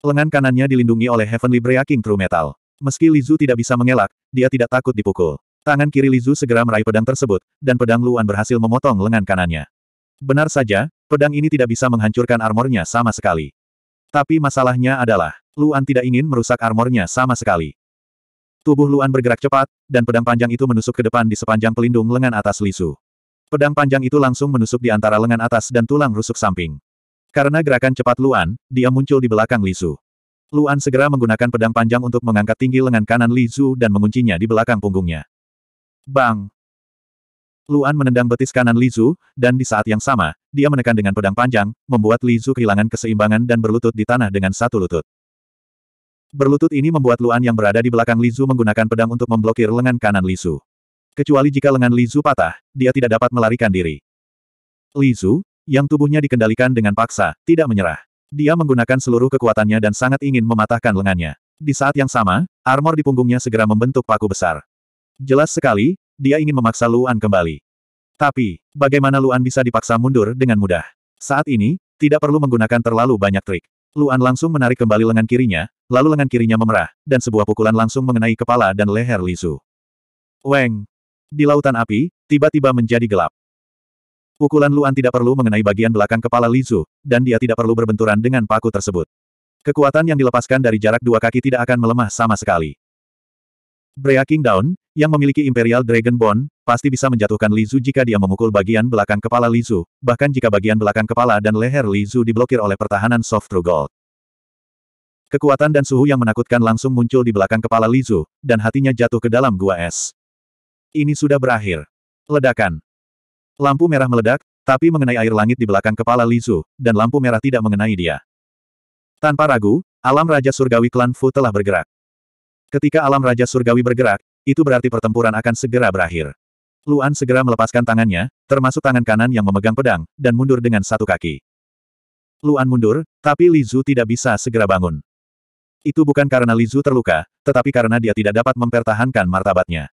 Lengan kanannya dilindungi oleh Heavenly Breaking True Metal. Meski Lizu tidak bisa mengelak, dia tidak takut dipukul. Tangan kiri Lizu segera meraih pedang tersebut, dan pedang Luan berhasil memotong lengan kanannya. Benar saja, pedang ini tidak bisa menghancurkan armornya sama sekali. Tapi masalahnya adalah, Luan tidak ingin merusak armornya sama sekali. Tubuh Luan bergerak cepat, dan pedang panjang itu menusuk ke depan di sepanjang pelindung lengan atas Lisu. Pedang panjang itu langsung menusuk di antara lengan atas dan tulang rusuk samping. Karena gerakan cepat Luan, dia muncul di belakang Lisu. Luan segera menggunakan pedang panjang untuk mengangkat tinggi lengan kanan Lisu dan menguncinya di belakang punggungnya. Bang! Luan menendang betis kanan Lizu, dan di saat yang sama, dia menekan dengan pedang panjang, membuat Lizu kehilangan keseimbangan dan berlutut di tanah dengan satu lutut. Berlutut ini membuat Luan yang berada di belakang Lizu menggunakan pedang untuk memblokir lengan kanan Lizu. Kecuali jika lengan Lizu patah, dia tidak dapat melarikan diri. Lizu, yang tubuhnya dikendalikan dengan paksa, tidak menyerah. Dia menggunakan seluruh kekuatannya dan sangat ingin mematahkan lengannya. Di saat yang sama, armor di punggungnya segera membentuk paku besar. Jelas sekali, dia ingin memaksa Luan kembali. Tapi, bagaimana Luan bisa dipaksa mundur dengan mudah? Saat ini, tidak perlu menggunakan terlalu banyak trik. Luan langsung menarik kembali lengan kirinya, lalu lengan kirinya memerah, dan sebuah pukulan langsung mengenai kepala dan leher Lisu. Weng! Di lautan api, tiba-tiba menjadi gelap. Pukulan Luan tidak perlu mengenai bagian belakang kepala Lizu, dan dia tidak perlu berbenturan dengan paku tersebut. Kekuatan yang dilepaskan dari jarak dua kaki tidak akan melemah sama sekali. Breaking Down, yang memiliki Imperial Dragon Bone, pasti bisa menjatuhkan Lizu jika dia memukul bagian belakang kepala Lizu, bahkan jika bagian belakang kepala dan leher Lizu diblokir oleh pertahanan Soft True Gold. Kekuatan dan suhu yang menakutkan langsung muncul di belakang kepala Lizu, dan hatinya jatuh ke dalam gua es. Ini sudah berakhir. Ledakan. Lampu merah meledak, tapi mengenai air langit di belakang kepala Lizu, dan lampu merah tidak mengenai dia. Tanpa ragu, alam Raja Surgawi Klan Fu telah bergerak. Ketika alam Raja Surgawi bergerak, itu berarti pertempuran akan segera berakhir. Luan segera melepaskan tangannya, termasuk tangan kanan yang memegang pedang, dan mundur dengan satu kaki. Luan mundur, tapi Lizu tidak bisa segera bangun. Itu bukan karena Lizu terluka, tetapi karena dia tidak dapat mempertahankan martabatnya.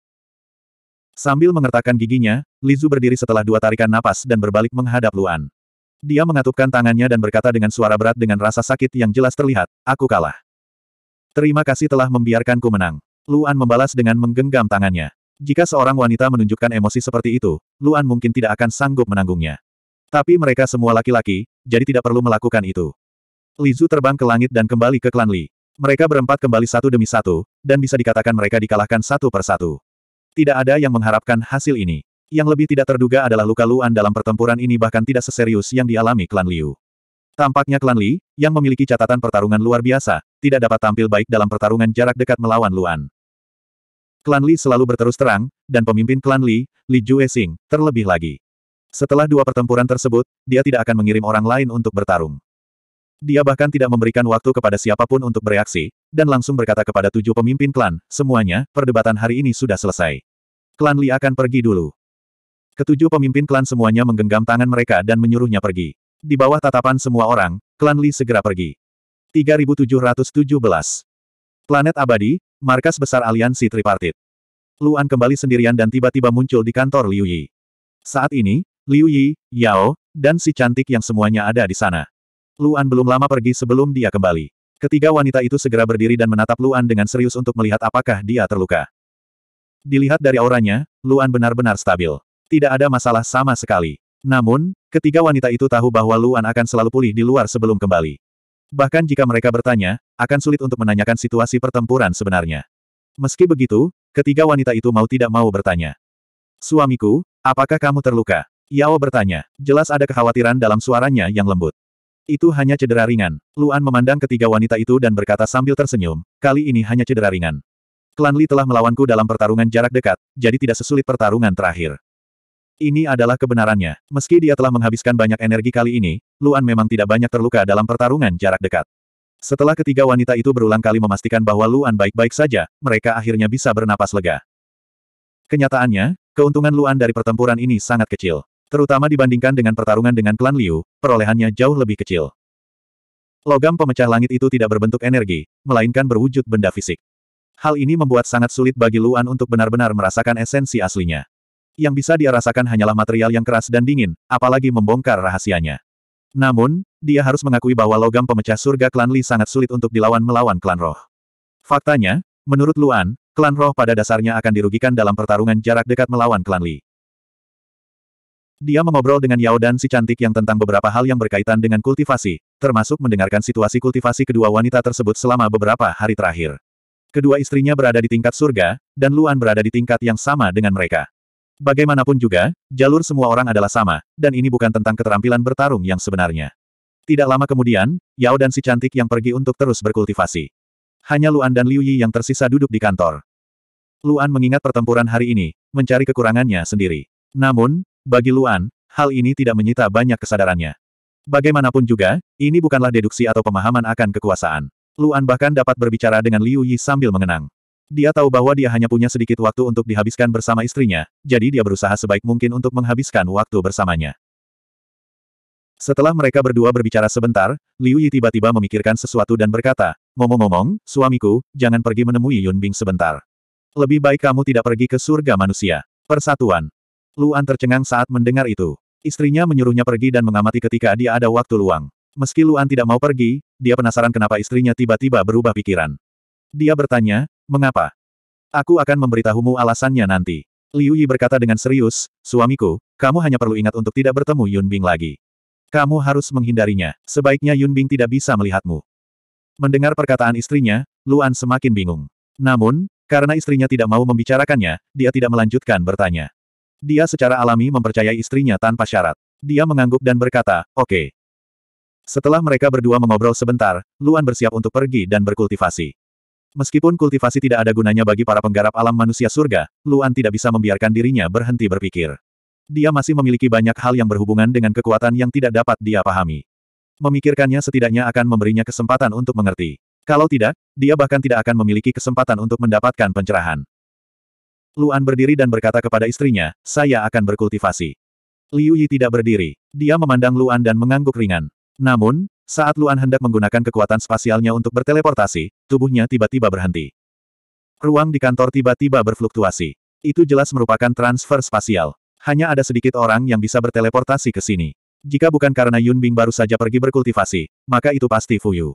Sambil mengertakkan giginya, Lizu berdiri setelah dua tarikan napas dan berbalik menghadap Luan. Dia mengatupkan tangannya dan berkata dengan suara berat dengan rasa sakit yang jelas terlihat, aku kalah. Terima kasih telah membiarkanku menang. Luan membalas dengan menggenggam tangannya. Jika seorang wanita menunjukkan emosi seperti itu, Luan mungkin tidak akan sanggup menanggungnya. Tapi mereka semua laki-laki, jadi tidak perlu melakukan itu. Li Zhu terbang ke langit dan kembali ke klan Li. Mereka berempat kembali satu demi satu, dan bisa dikatakan mereka dikalahkan satu per satu. Tidak ada yang mengharapkan hasil ini. Yang lebih tidak terduga adalah luka Luan dalam pertempuran ini bahkan tidak seserius yang dialami klan Liu. Tampaknya klan Li, yang memiliki catatan pertarungan luar biasa, tidak dapat tampil baik dalam pertarungan jarak dekat melawan Luan. Klan Li selalu berterus terang, dan pemimpin klan Li, Li Juexing, terlebih lagi. Setelah dua pertempuran tersebut, dia tidak akan mengirim orang lain untuk bertarung. Dia bahkan tidak memberikan waktu kepada siapapun untuk bereaksi, dan langsung berkata kepada tujuh pemimpin klan, semuanya, perdebatan hari ini sudah selesai. Klan Li akan pergi dulu. Ketujuh pemimpin klan semuanya menggenggam tangan mereka dan menyuruhnya pergi. Di bawah tatapan semua orang, klan Li segera pergi. 3717. Planet Abadi, markas besar aliansi tripartit. Luan kembali sendirian dan tiba-tiba muncul di kantor Liu Yi. Saat ini, Liu Yi, Yao, dan si cantik yang semuanya ada di sana. Luan belum lama pergi sebelum dia kembali. Ketiga wanita itu segera berdiri dan menatap Luan dengan serius untuk melihat apakah dia terluka. Dilihat dari auranya, Luan benar-benar stabil. Tidak ada masalah sama sekali. Namun, ketiga wanita itu tahu bahwa Luan akan selalu pulih di luar sebelum kembali. Bahkan jika mereka bertanya, akan sulit untuk menanyakan situasi pertempuran sebenarnya. Meski begitu, ketiga wanita itu mau tidak mau bertanya. Suamiku, apakah kamu terluka? Yao bertanya. Jelas ada kekhawatiran dalam suaranya yang lembut. Itu hanya cedera ringan. Luan memandang ketiga wanita itu dan berkata sambil tersenyum, kali ini hanya cedera ringan. Klan Li telah melawanku dalam pertarungan jarak dekat, jadi tidak sesulit pertarungan terakhir. Ini adalah kebenarannya. Meski dia telah menghabiskan banyak energi kali ini, Luan memang tidak banyak terluka dalam pertarungan jarak dekat. Setelah ketiga wanita itu berulang kali memastikan bahwa Luan baik-baik saja, mereka akhirnya bisa bernapas lega. Kenyataannya, keuntungan Luan dari pertempuran ini sangat kecil. Terutama dibandingkan dengan pertarungan dengan klan Liu, perolehannya jauh lebih kecil. Logam pemecah langit itu tidak berbentuk energi, melainkan berwujud benda fisik. Hal ini membuat sangat sulit bagi Luan untuk benar-benar merasakan esensi aslinya yang bisa dia rasakan hanyalah material yang keras dan dingin, apalagi membongkar rahasianya. Namun, dia harus mengakui bahwa logam pemecah surga klan Li sangat sulit untuk dilawan melawan klan roh. Faktanya, menurut Luan, klan roh pada dasarnya akan dirugikan dalam pertarungan jarak dekat melawan klan Li. Dia mengobrol dengan Yao dan si cantik yang tentang beberapa hal yang berkaitan dengan kultivasi, termasuk mendengarkan situasi kultivasi kedua wanita tersebut selama beberapa hari terakhir. Kedua istrinya berada di tingkat surga, dan Luan berada di tingkat yang sama dengan mereka. Bagaimanapun juga, jalur semua orang adalah sama, dan ini bukan tentang keterampilan bertarung yang sebenarnya. Tidak lama kemudian, Yao dan si cantik yang pergi untuk terus berkultivasi. Hanya Luan dan Liu Yi yang tersisa duduk di kantor. Luan mengingat pertempuran hari ini, mencari kekurangannya sendiri. Namun, bagi Luan, hal ini tidak menyita banyak kesadarannya. Bagaimanapun juga, ini bukanlah deduksi atau pemahaman akan kekuasaan. Luan bahkan dapat berbicara dengan Liu Yi sambil mengenang. Dia tahu bahwa dia hanya punya sedikit waktu untuk dihabiskan bersama istrinya, jadi dia berusaha sebaik mungkin untuk menghabiskan waktu bersamanya. Setelah mereka berdua berbicara sebentar, Liu Yi tiba-tiba memikirkan sesuatu dan berkata, Ngomong-ngomong, suamiku, jangan pergi menemui Yun Bing sebentar. Lebih baik kamu tidak pergi ke surga manusia. Persatuan. Luan tercengang saat mendengar itu. Istrinya menyuruhnya pergi dan mengamati ketika dia ada waktu luang. Meski Luan tidak mau pergi, dia penasaran kenapa istrinya tiba-tiba berubah pikiran. Dia bertanya, mengapa? Aku akan memberitahumu alasannya nanti. Liu Yi berkata dengan serius, suamiku, kamu hanya perlu ingat untuk tidak bertemu Yun Bing lagi. Kamu harus menghindarinya, sebaiknya Yun Bing tidak bisa melihatmu. Mendengar perkataan istrinya, Luan semakin bingung. Namun, karena istrinya tidak mau membicarakannya, dia tidak melanjutkan bertanya. Dia secara alami mempercayai istrinya tanpa syarat. Dia mengangguk dan berkata, oke. Okay. Setelah mereka berdua mengobrol sebentar, Luan bersiap untuk pergi dan berkultivasi. Meskipun kultivasi tidak ada gunanya bagi para penggarap alam manusia surga, Luan tidak bisa membiarkan dirinya berhenti berpikir. Dia masih memiliki banyak hal yang berhubungan dengan kekuatan yang tidak dapat dia pahami. Memikirkannya setidaknya akan memberinya kesempatan untuk mengerti. Kalau tidak, dia bahkan tidak akan memiliki kesempatan untuk mendapatkan pencerahan. Luan berdiri dan berkata kepada istrinya, saya akan berkultivasi. Liu Yi tidak berdiri. Dia memandang Luan dan mengangguk ringan. Namun, saat Luan hendak menggunakan kekuatan spasialnya untuk berteleportasi, tubuhnya tiba-tiba berhenti. Ruang di kantor tiba-tiba berfluktuasi. Itu jelas merupakan transfer spasial. Hanya ada sedikit orang yang bisa berteleportasi ke sini. Jika bukan karena Yun Bing baru saja pergi berkultivasi, maka itu pasti Fuyu.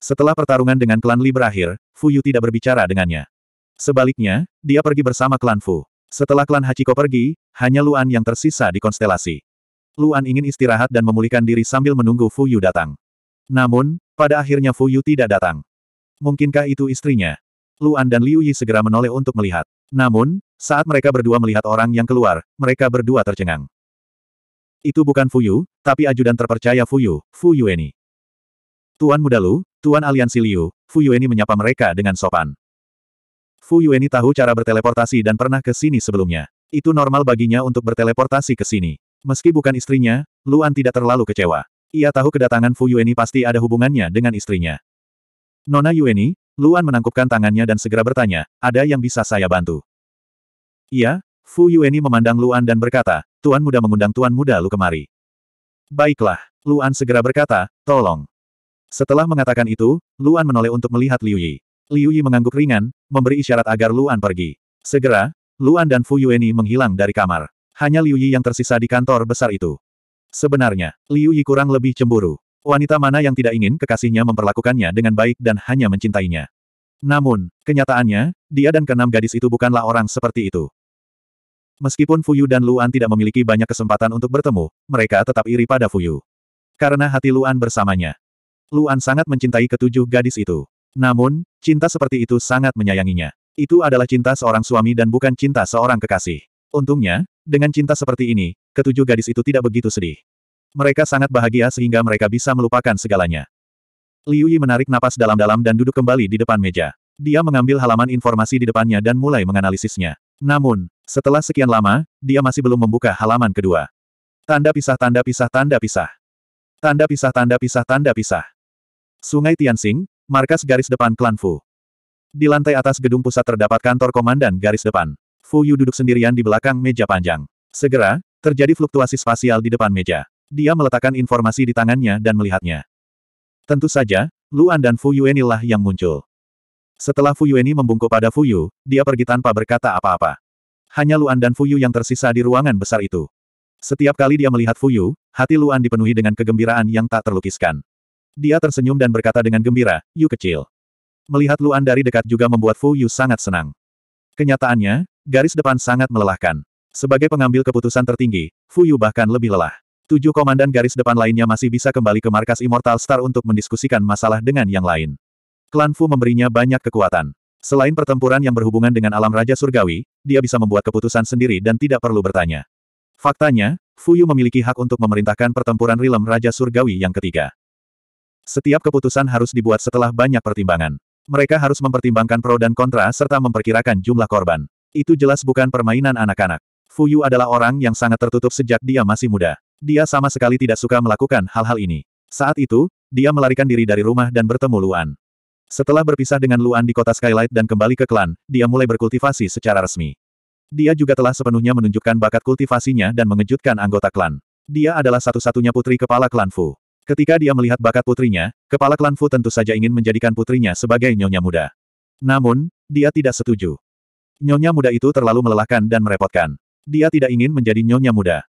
Setelah pertarungan dengan klan Li berakhir, Fuyu tidak berbicara dengannya. Sebaliknya, dia pergi bersama klan Fu. Setelah klan Hachiko pergi, hanya Luan yang tersisa di konstelasi. Luan ingin istirahat dan memulihkan diri sambil menunggu Fu Yu datang. Namun, pada akhirnya Fu Yu tidak datang. Mungkinkah itu istrinya? Luan dan Liu Yi segera menoleh untuk melihat. Namun, saat mereka berdua melihat orang yang keluar, mereka berdua tercengang. Itu bukan Fu Yu, tapi ajudan terpercaya Fu Yu, Fuyu, Yueni. Tuan Muda Lu, Tuan Aliansi Liu, Yueni menyapa mereka dengan sopan. Fu Yueni tahu cara berteleportasi dan pernah ke sini sebelumnya. Itu normal baginya untuk berteleportasi ke sini. Meski bukan istrinya, Luan tidak terlalu kecewa. Ia tahu kedatangan Fu Yueni pasti ada hubungannya dengan istrinya. Nona Yueni, Luan menangkupkan tangannya dan segera bertanya, ada yang bisa saya bantu? Iya, Fu Yueni memandang Luan dan berkata, Tuan muda mengundang Tuan muda lu kemari. Baiklah, Luan segera berkata, tolong. Setelah mengatakan itu, Luan menoleh untuk melihat Liu Yi. Liu Yi mengangguk ringan, memberi isyarat agar Luan pergi. Segera, Luan dan Fu Yueni menghilang dari kamar hanya Liu Yi yang tersisa di kantor besar itu. Sebenarnya, Liu Yi kurang lebih cemburu. Wanita mana yang tidak ingin kekasihnya memperlakukannya dengan baik dan hanya mencintainya. Namun, kenyataannya, dia dan keenam gadis itu bukanlah orang seperti itu. Meskipun Fuyu dan Luan tidak memiliki banyak kesempatan untuk bertemu, mereka tetap iri pada Fuyu. Karena hati Luan bersamanya. Luan sangat mencintai ketujuh gadis itu. Namun, cinta seperti itu sangat menyayanginya. Itu adalah cinta seorang suami dan bukan cinta seorang kekasih. Untungnya, dengan cinta seperti ini, ketujuh gadis itu tidak begitu sedih. Mereka sangat bahagia sehingga mereka bisa melupakan segalanya. Liu Yi menarik napas dalam-dalam dan duduk kembali di depan meja. Dia mengambil halaman informasi di depannya dan mulai menganalisisnya. Namun, setelah sekian lama, dia masih belum membuka halaman kedua. Tanda pisah tanda pisah tanda pisah. Tanda pisah tanda pisah tanda pisah. Sungai Tianxing, markas garis depan klan Fu. Di lantai atas gedung pusat terdapat kantor komandan garis depan. Fu Yu duduk sendirian di belakang meja panjang. Segera, terjadi fluktuasi spasial di depan meja. Dia meletakkan informasi di tangannya dan melihatnya. Tentu saja, Luan dan Fu lah yang muncul. Setelah Fu Yueni membungkuk pada Fu Yu, dia pergi tanpa berkata apa-apa. Hanya Luan dan Fu Yu yang tersisa di ruangan besar itu. Setiap kali dia melihat Fu Yu, hati Luan dipenuhi dengan kegembiraan yang tak terlukiskan. Dia tersenyum dan berkata dengan gembira, Yu kecil. Melihat Luan dari dekat juga membuat Fu Yu sangat senang. Kenyataannya, garis depan sangat melelahkan. Sebagai pengambil keputusan tertinggi, Fu Yu bahkan lebih lelah. Tujuh komandan garis depan lainnya masih bisa kembali ke markas Immortal Star untuk mendiskusikan masalah dengan yang lain. Klan Fu memberinya banyak kekuatan. Selain pertempuran yang berhubungan dengan alam Raja Surgawi, dia bisa membuat keputusan sendiri dan tidak perlu bertanya. Faktanya, Fu Yu memiliki hak untuk memerintahkan pertempuran Rilem Raja Surgawi yang ketiga. Setiap keputusan harus dibuat setelah banyak pertimbangan. Mereka harus mempertimbangkan pro dan kontra serta memperkirakan jumlah korban. Itu jelas bukan permainan anak-anak. Fuyu adalah orang yang sangat tertutup sejak dia masih muda. Dia sama sekali tidak suka melakukan hal-hal ini. Saat itu, dia melarikan diri dari rumah dan bertemu Luan. Setelah berpisah dengan Luan di kota Skylight dan kembali ke klan, dia mulai berkultivasi secara resmi. Dia juga telah sepenuhnya menunjukkan bakat kultivasinya dan mengejutkan anggota klan. Dia adalah satu-satunya putri kepala klan Fu. Ketika dia melihat bakat putrinya, kepala klan Fu tentu saja ingin menjadikan putrinya sebagai nyonya muda. Namun, dia tidak setuju. Nyonya muda itu terlalu melelahkan dan merepotkan. Dia tidak ingin menjadi nyonya muda.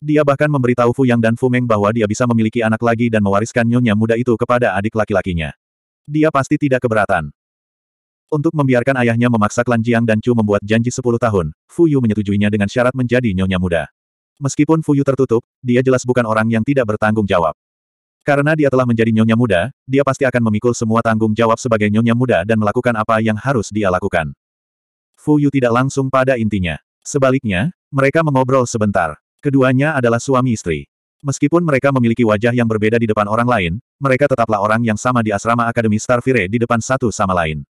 Dia bahkan memberitahu Fu Yang dan Fu Meng bahwa dia bisa memiliki anak lagi dan mewariskan nyonya muda itu kepada adik laki-lakinya. Dia pasti tidak keberatan. Untuk membiarkan ayahnya memaksa klan Jiang dan Chu membuat janji 10 tahun, Fu Yu menyetujuinya dengan syarat menjadi nyonya muda. Meskipun Fu Yu tertutup, dia jelas bukan orang yang tidak bertanggung jawab. Karena dia telah menjadi nyonya muda, dia pasti akan memikul semua tanggung jawab sebagai nyonya muda dan melakukan apa yang harus dia lakukan. Fu Yu tidak langsung pada intinya. Sebaliknya, mereka mengobrol sebentar. Keduanya adalah suami istri. Meskipun mereka memiliki wajah yang berbeda di depan orang lain, mereka tetaplah orang yang sama di asrama Akademi Starfire di depan satu sama lain.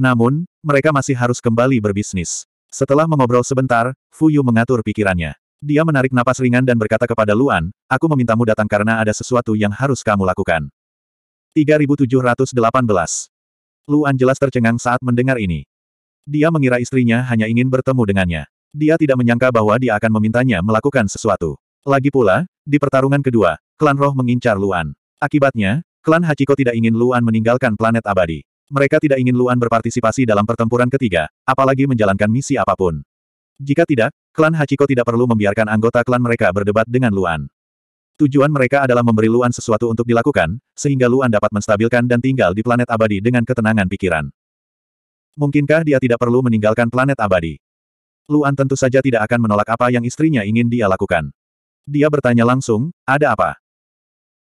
Namun, mereka masih harus kembali berbisnis. Setelah mengobrol sebentar, Fu Yu mengatur pikirannya. Dia menarik napas ringan dan berkata kepada Luan, aku memintamu datang karena ada sesuatu yang harus kamu lakukan. 3718 Luan jelas tercengang saat mendengar ini. Dia mengira istrinya hanya ingin bertemu dengannya. Dia tidak menyangka bahwa dia akan memintanya melakukan sesuatu. Lagi pula, di pertarungan kedua, klan roh mengincar Luan. Akibatnya, klan Hachiko tidak ingin Luan meninggalkan planet abadi. Mereka tidak ingin Luan berpartisipasi dalam pertempuran ketiga, apalagi menjalankan misi apapun. Jika tidak, klan Hachiko tidak perlu membiarkan anggota klan mereka berdebat dengan Luan. Tujuan mereka adalah memberi Luan sesuatu untuk dilakukan, sehingga Luan dapat menstabilkan dan tinggal di planet abadi dengan ketenangan pikiran. Mungkinkah dia tidak perlu meninggalkan planet abadi? Luan tentu saja tidak akan menolak apa yang istrinya ingin dia lakukan. Dia bertanya langsung, ada apa?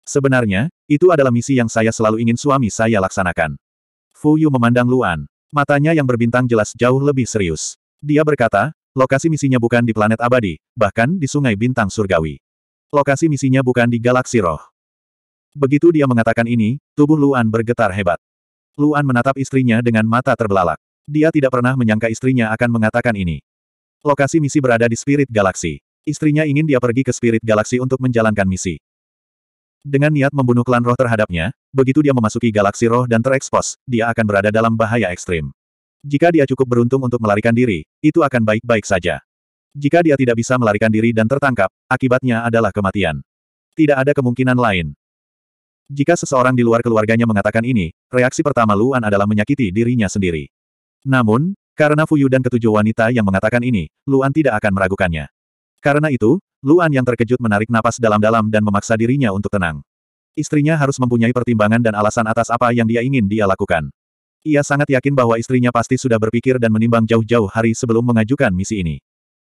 Sebenarnya, itu adalah misi yang saya selalu ingin suami saya laksanakan. Fu Yu memandang Luan. Matanya yang berbintang jelas jauh lebih serius. Dia berkata, Lokasi misinya bukan di planet abadi, bahkan di sungai bintang surgawi. Lokasi misinya bukan di galaksi roh. Begitu dia mengatakan ini, tubuh Luan bergetar hebat. Luan menatap istrinya dengan mata terbelalak. Dia tidak pernah menyangka istrinya akan mengatakan ini. Lokasi misi berada di Spirit Galaxy. Istrinya ingin dia pergi ke Spirit Galaxy untuk menjalankan misi. Dengan niat membunuh klan roh terhadapnya, begitu dia memasuki galaksi roh dan terekspos, dia akan berada dalam bahaya ekstrim. Jika dia cukup beruntung untuk melarikan diri, itu akan baik-baik saja. Jika dia tidak bisa melarikan diri dan tertangkap, akibatnya adalah kematian. Tidak ada kemungkinan lain. Jika seseorang di luar keluarganya mengatakan ini, reaksi pertama Luan adalah menyakiti dirinya sendiri. Namun, karena Fuyu dan ketujuh wanita yang mengatakan ini, Luan tidak akan meragukannya. Karena itu, Luan yang terkejut menarik napas dalam-dalam dan memaksa dirinya untuk tenang. Istrinya harus mempunyai pertimbangan dan alasan atas apa yang dia ingin dia lakukan. Ia sangat yakin bahwa istrinya pasti sudah berpikir dan menimbang jauh-jauh hari sebelum mengajukan misi ini.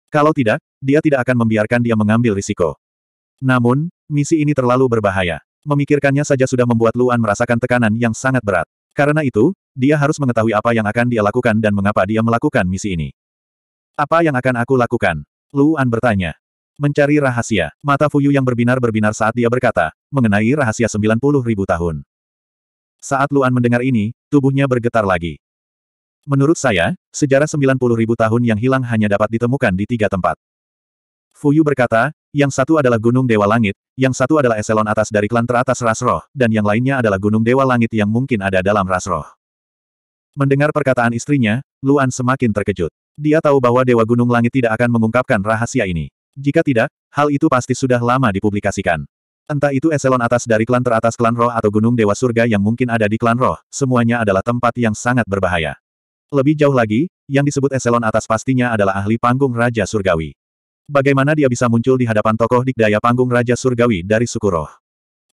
Kalau tidak, dia tidak akan membiarkan dia mengambil risiko. Namun, misi ini terlalu berbahaya. Memikirkannya saja sudah membuat Luan merasakan tekanan yang sangat berat. Karena itu, dia harus mengetahui apa yang akan dia lakukan dan mengapa dia melakukan misi ini. Apa yang akan aku lakukan? Luan bertanya. Mencari rahasia, mata Fuyu yang berbinar-berbinar saat dia berkata, mengenai rahasia 90 ribu tahun. Saat Luan mendengar ini, tubuhnya bergetar lagi. Menurut saya, sejarah 90 ribu tahun yang hilang hanya dapat ditemukan di tiga tempat. Fuyu berkata, yang satu adalah Gunung Dewa Langit, yang satu adalah eselon atas dari klan teratas Rasroh, dan yang lainnya adalah Gunung Dewa Langit yang mungkin ada dalam Rasroh. Mendengar perkataan istrinya, Luan semakin terkejut. Dia tahu bahwa Dewa Gunung Langit tidak akan mengungkapkan rahasia ini. Jika tidak, hal itu pasti sudah lama dipublikasikan. Entah itu eselon atas dari klan teratas klan roh atau gunung dewa surga yang mungkin ada di klan roh, semuanya adalah tempat yang sangat berbahaya. Lebih jauh lagi, yang disebut eselon atas pastinya adalah ahli panggung Raja Surgawi. Bagaimana dia bisa muncul di hadapan tokoh dikdaya panggung Raja Surgawi dari suku roh?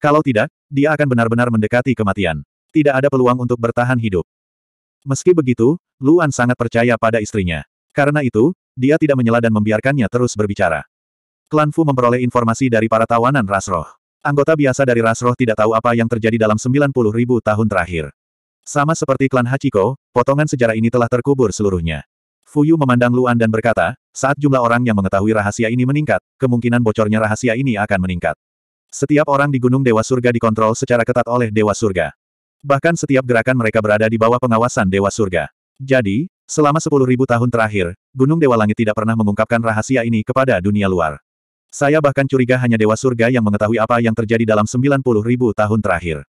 Kalau tidak, dia akan benar-benar mendekati kematian. Tidak ada peluang untuk bertahan hidup. Meski begitu, Luan sangat percaya pada istrinya. Karena itu, dia tidak menyela dan membiarkannya terus berbicara. Klan Fu memperoleh informasi dari para tawanan Ras Roh. Anggota biasa dari ras roh tidak tahu apa yang terjadi dalam 90 ribu tahun terakhir. Sama seperti klan Hachiko, potongan sejarah ini telah terkubur seluruhnya. Fuyu memandang Luan dan berkata, saat jumlah orang yang mengetahui rahasia ini meningkat, kemungkinan bocornya rahasia ini akan meningkat. Setiap orang di Gunung Dewa Surga dikontrol secara ketat oleh Dewa Surga. Bahkan setiap gerakan mereka berada di bawah pengawasan Dewa Surga. Jadi, selama 10.000 tahun terakhir, Gunung Dewa Langit tidak pernah mengungkapkan rahasia ini kepada dunia luar. Saya bahkan curiga hanya Dewa Surga yang mengetahui apa yang terjadi dalam 90 ribu tahun terakhir.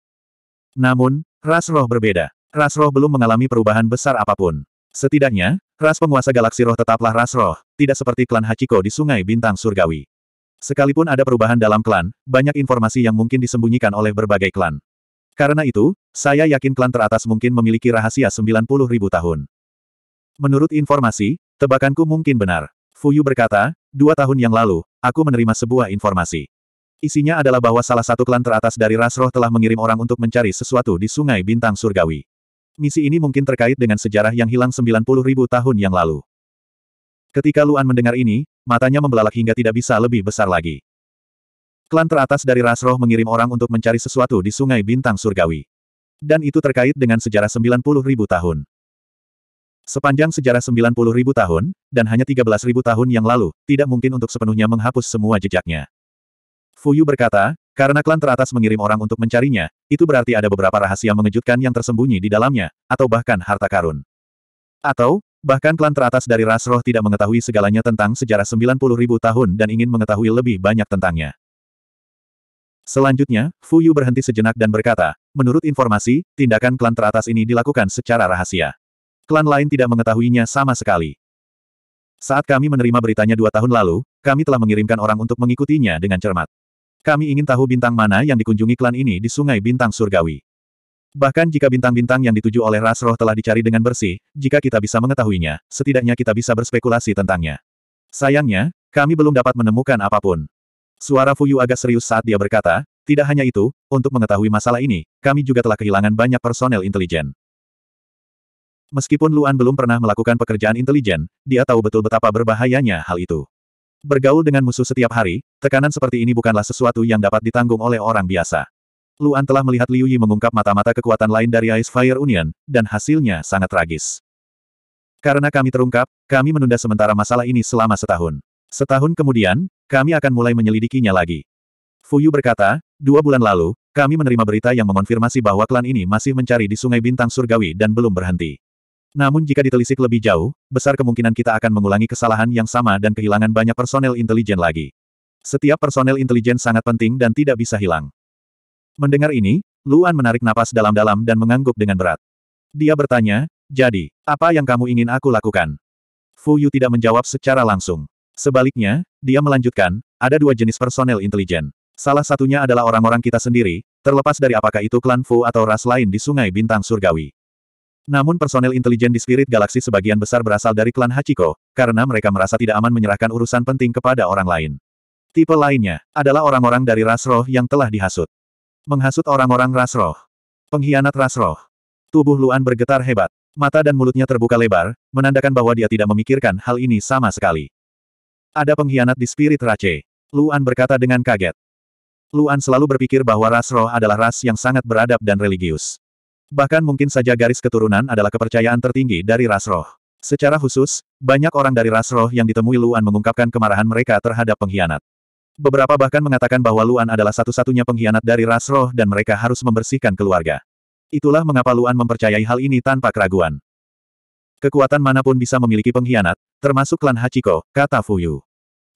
Namun, ras roh berbeda. Ras roh belum mengalami perubahan besar apapun. Setidaknya, ras penguasa galaksi roh tetaplah ras roh, tidak seperti klan Hachiko di Sungai Bintang Surgawi. Sekalipun ada perubahan dalam klan, banyak informasi yang mungkin disembunyikan oleh berbagai klan. Karena itu, saya yakin klan teratas mungkin memiliki rahasia 90 ribu tahun. Menurut informasi, tebakanku mungkin benar. Fuyu berkata, dua tahun yang lalu, aku menerima sebuah informasi. Isinya adalah bahwa salah satu klan teratas dari ras roh telah mengirim orang untuk mencari sesuatu di Sungai Bintang Surgawi. Misi ini mungkin terkait dengan sejarah yang hilang 90 ribu tahun yang lalu. Ketika Luan mendengar ini, matanya membelalak hingga tidak bisa lebih besar lagi. Klan teratas dari ras roh mengirim orang untuk mencari sesuatu di Sungai Bintang Surgawi. Dan itu terkait dengan sejarah 90 ribu tahun. Sepanjang sejarah 90.000 tahun, dan hanya 13.000 tahun yang lalu, tidak mungkin untuk sepenuhnya menghapus semua jejaknya. Fuyu berkata, karena klan teratas mengirim orang untuk mencarinya, itu berarti ada beberapa rahasia mengejutkan yang tersembunyi di dalamnya, atau bahkan harta karun. Atau, bahkan klan teratas dari ras roh tidak mengetahui segalanya tentang sejarah 90.000 tahun dan ingin mengetahui lebih banyak tentangnya. Selanjutnya, Fuyu berhenti sejenak dan berkata, menurut informasi, tindakan klan teratas ini dilakukan secara rahasia. Klan lain tidak mengetahuinya sama sekali. Saat kami menerima beritanya dua tahun lalu, kami telah mengirimkan orang untuk mengikutinya dengan cermat. Kami ingin tahu bintang mana yang dikunjungi klan ini di Sungai Bintang Surgawi. Bahkan jika bintang-bintang yang dituju oleh ras roh telah dicari dengan bersih, jika kita bisa mengetahuinya, setidaknya kita bisa berspekulasi tentangnya. Sayangnya, kami belum dapat menemukan apapun. Suara Fuyu agak serius saat dia berkata, tidak hanya itu, untuk mengetahui masalah ini, kami juga telah kehilangan banyak personel intelijen. Meskipun Luan belum pernah melakukan pekerjaan intelijen, dia tahu betul betapa berbahayanya hal itu. Bergaul dengan musuh setiap hari, tekanan seperti ini bukanlah sesuatu yang dapat ditanggung oleh orang biasa. Luan telah melihat Liu Yi mengungkap mata-mata kekuatan lain dari Ice Fire Union, dan hasilnya sangat tragis. Karena kami terungkap, kami menunda sementara masalah ini selama setahun. Setahun kemudian, kami akan mulai menyelidikinya lagi. Fu Yu berkata, dua bulan lalu, kami menerima berita yang mengonfirmasi bahwa klan ini masih mencari di Sungai Bintang Surgawi dan belum berhenti. Namun jika ditelisik lebih jauh, besar kemungkinan kita akan mengulangi kesalahan yang sama dan kehilangan banyak personel intelijen lagi. Setiap personel intelijen sangat penting dan tidak bisa hilang. Mendengar ini, Luan menarik napas dalam-dalam dan mengangguk dengan berat. Dia bertanya, jadi, apa yang kamu ingin aku lakukan? Fu Yu tidak menjawab secara langsung. Sebaliknya, dia melanjutkan, ada dua jenis personel intelijen. Salah satunya adalah orang-orang kita sendiri, terlepas dari apakah itu klan Fu atau ras lain di Sungai Bintang Surgawi. Namun personel intelijen di Spirit Galaxy sebagian besar berasal dari klan Hachiko, karena mereka merasa tidak aman menyerahkan urusan penting kepada orang lain. Tipe lainnya adalah orang-orang dari ras roh yang telah dihasut. Menghasut orang-orang ras roh. Pengkhianat ras roh. Tubuh Luan bergetar hebat. Mata dan mulutnya terbuka lebar, menandakan bahwa dia tidak memikirkan hal ini sama sekali. Ada pengkhianat di spirit Rache. Luan berkata dengan kaget. Luan selalu berpikir bahwa ras roh adalah ras yang sangat beradab dan religius. Bahkan mungkin saja garis keturunan adalah kepercayaan tertinggi dari ras roh. Secara khusus, banyak orang dari ras roh yang ditemui Luan mengungkapkan kemarahan mereka terhadap pengkhianat. Beberapa bahkan mengatakan bahwa Luan adalah satu-satunya pengkhianat dari ras roh dan mereka harus membersihkan keluarga. Itulah mengapa Luan mempercayai hal ini tanpa keraguan. Kekuatan manapun bisa memiliki pengkhianat, termasuk klan Hachiko, kata Fuyu.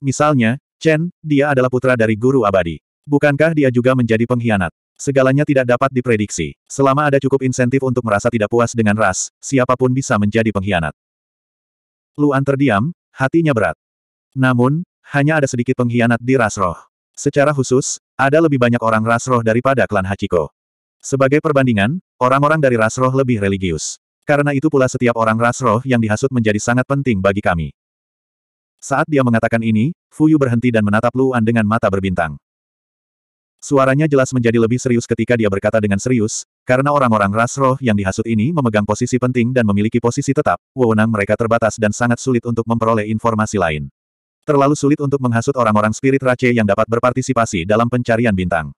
Misalnya, Chen, dia adalah putra dari guru abadi. Bukankah dia juga menjadi pengkhianat? Segalanya tidak dapat diprediksi. Selama ada cukup insentif untuk merasa tidak puas dengan ras, siapapun bisa menjadi pengkhianat. Luan terdiam, hatinya berat. Namun, hanya ada sedikit pengkhianat di ras roh. Secara khusus, ada lebih banyak orang ras roh daripada klan Hachiko. Sebagai perbandingan, orang-orang dari ras roh lebih religius. Karena itu pula setiap orang ras roh yang dihasut menjadi sangat penting bagi kami. Saat dia mengatakan ini, Fuyu berhenti dan menatap Luan dengan mata berbintang. Suaranya jelas menjadi lebih serius ketika dia berkata dengan serius, karena orang-orang ras roh yang dihasut ini memegang posisi penting dan memiliki posisi tetap, wewenang mereka terbatas dan sangat sulit untuk memperoleh informasi lain. Terlalu sulit untuk menghasut orang-orang spirit race yang dapat berpartisipasi dalam pencarian bintang.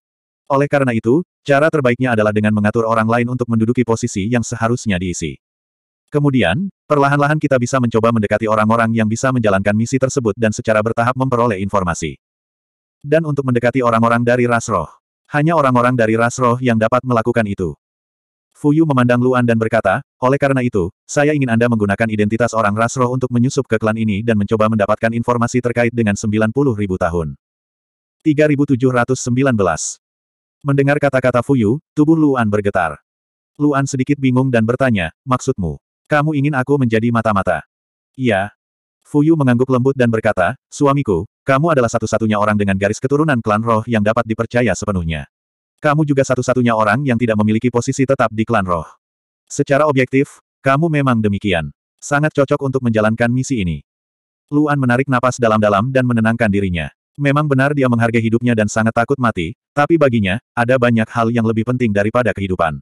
Oleh karena itu, cara terbaiknya adalah dengan mengatur orang lain untuk menduduki posisi yang seharusnya diisi. Kemudian, perlahan-lahan kita bisa mencoba mendekati orang-orang yang bisa menjalankan misi tersebut dan secara bertahap memperoleh informasi. Dan untuk mendekati orang-orang dari ras roh. Hanya orang-orang dari ras roh yang dapat melakukan itu. Fuyu memandang Luan dan berkata, oleh karena itu, saya ingin Anda menggunakan identitas orang ras roh untuk menyusup ke klan ini dan mencoba mendapatkan informasi terkait dengan 90 ribu tahun. 3719 Mendengar kata-kata Fuyu, tubuh Luan bergetar. Luan sedikit bingung dan bertanya, maksudmu, kamu ingin aku menjadi mata-mata? Iya. Fuyu mengangguk lembut dan berkata, suamiku, kamu adalah satu-satunya orang dengan garis keturunan klan roh yang dapat dipercaya sepenuhnya. Kamu juga satu-satunya orang yang tidak memiliki posisi tetap di klan roh. Secara objektif, kamu memang demikian. Sangat cocok untuk menjalankan misi ini. Luan menarik napas dalam-dalam dan menenangkan dirinya. Memang benar dia menghargai hidupnya dan sangat takut mati, tapi baginya, ada banyak hal yang lebih penting daripada kehidupan.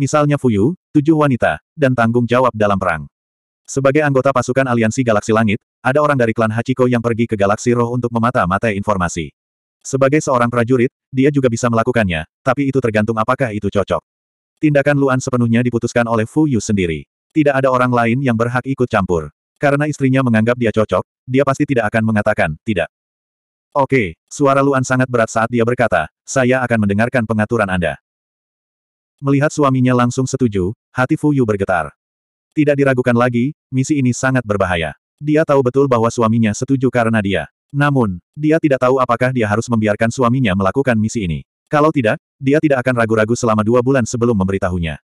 Misalnya Fuyu, tujuh wanita, dan tanggung jawab dalam perang. Sebagai anggota pasukan aliansi Galaksi Langit, ada orang dari klan Hachiko yang pergi ke Galaksi Roh untuk memata-matai informasi. Sebagai seorang prajurit, dia juga bisa melakukannya, tapi itu tergantung apakah itu cocok. Tindakan Luan sepenuhnya diputuskan oleh Fu Yu sendiri. Tidak ada orang lain yang berhak ikut campur. Karena istrinya menganggap dia cocok, dia pasti tidak akan mengatakan, tidak. Oke, suara Luan sangat berat saat dia berkata, saya akan mendengarkan pengaturan Anda. Melihat suaminya langsung setuju, hati Fu Yu bergetar. Tidak diragukan lagi, misi ini sangat berbahaya. Dia tahu betul bahwa suaminya setuju karena dia. Namun, dia tidak tahu apakah dia harus membiarkan suaminya melakukan misi ini. Kalau tidak, dia tidak akan ragu-ragu selama dua bulan sebelum memberitahunya.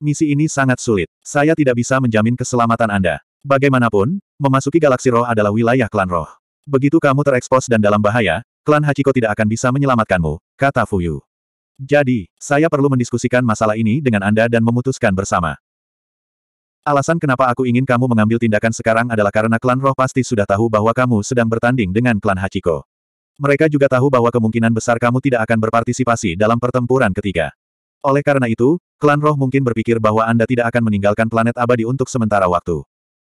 Misi ini sangat sulit. Saya tidak bisa menjamin keselamatan Anda. Bagaimanapun, memasuki galaksi roh adalah wilayah klan roh. Begitu kamu terekspos dan dalam bahaya, klan Hachiko tidak akan bisa menyelamatkanmu, kata Fuyu. Jadi, saya perlu mendiskusikan masalah ini dengan Anda dan memutuskan bersama. Alasan kenapa aku ingin kamu mengambil tindakan sekarang adalah karena klan roh pasti sudah tahu bahwa kamu sedang bertanding dengan klan Hachiko. Mereka juga tahu bahwa kemungkinan besar kamu tidak akan berpartisipasi dalam pertempuran ketiga. Oleh karena itu, klan roh mungkin berpikir bahwa Anda tidak akan meninggalkan planet abadi untuk sementara waktu.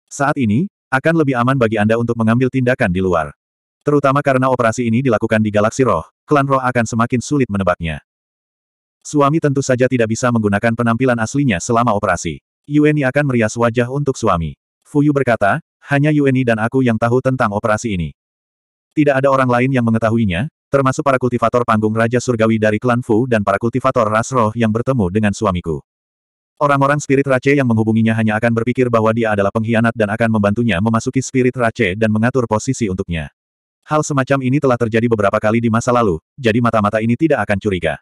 Saat ini, akan lebih aman bagi Anda untuk mengambil tindakan di luar. Terutama karena operasi ini dilakukan di galaksi roh, klan roh akan semakin sulit menebaknya. Suami tentu saja tidak bisa menggunakan penampilan aslinya selama operasi. Yueni akan merias wajah untuk suami. Fuyu berkata, hanya Yueni dan aku yang tahu tentang operasi ini. Tidak ada orang lain yang mengetahuinya, termasuk para kultivator panggung Raja Surgawi dari klan Fu dan para kultivator ras roh yang bertemu dengan suamiku. Orang-orang spirit Rache yang menghubunginya hanya akan berpikir bahwa dia adalah pengkhianat dan akan membantunya memasuki spirit Rache dan mengatur posisi untuknya. Hal semacam ini telah terjadi beberapa kali di masa lalu, jadi mata-mata ini tidak akan curiga.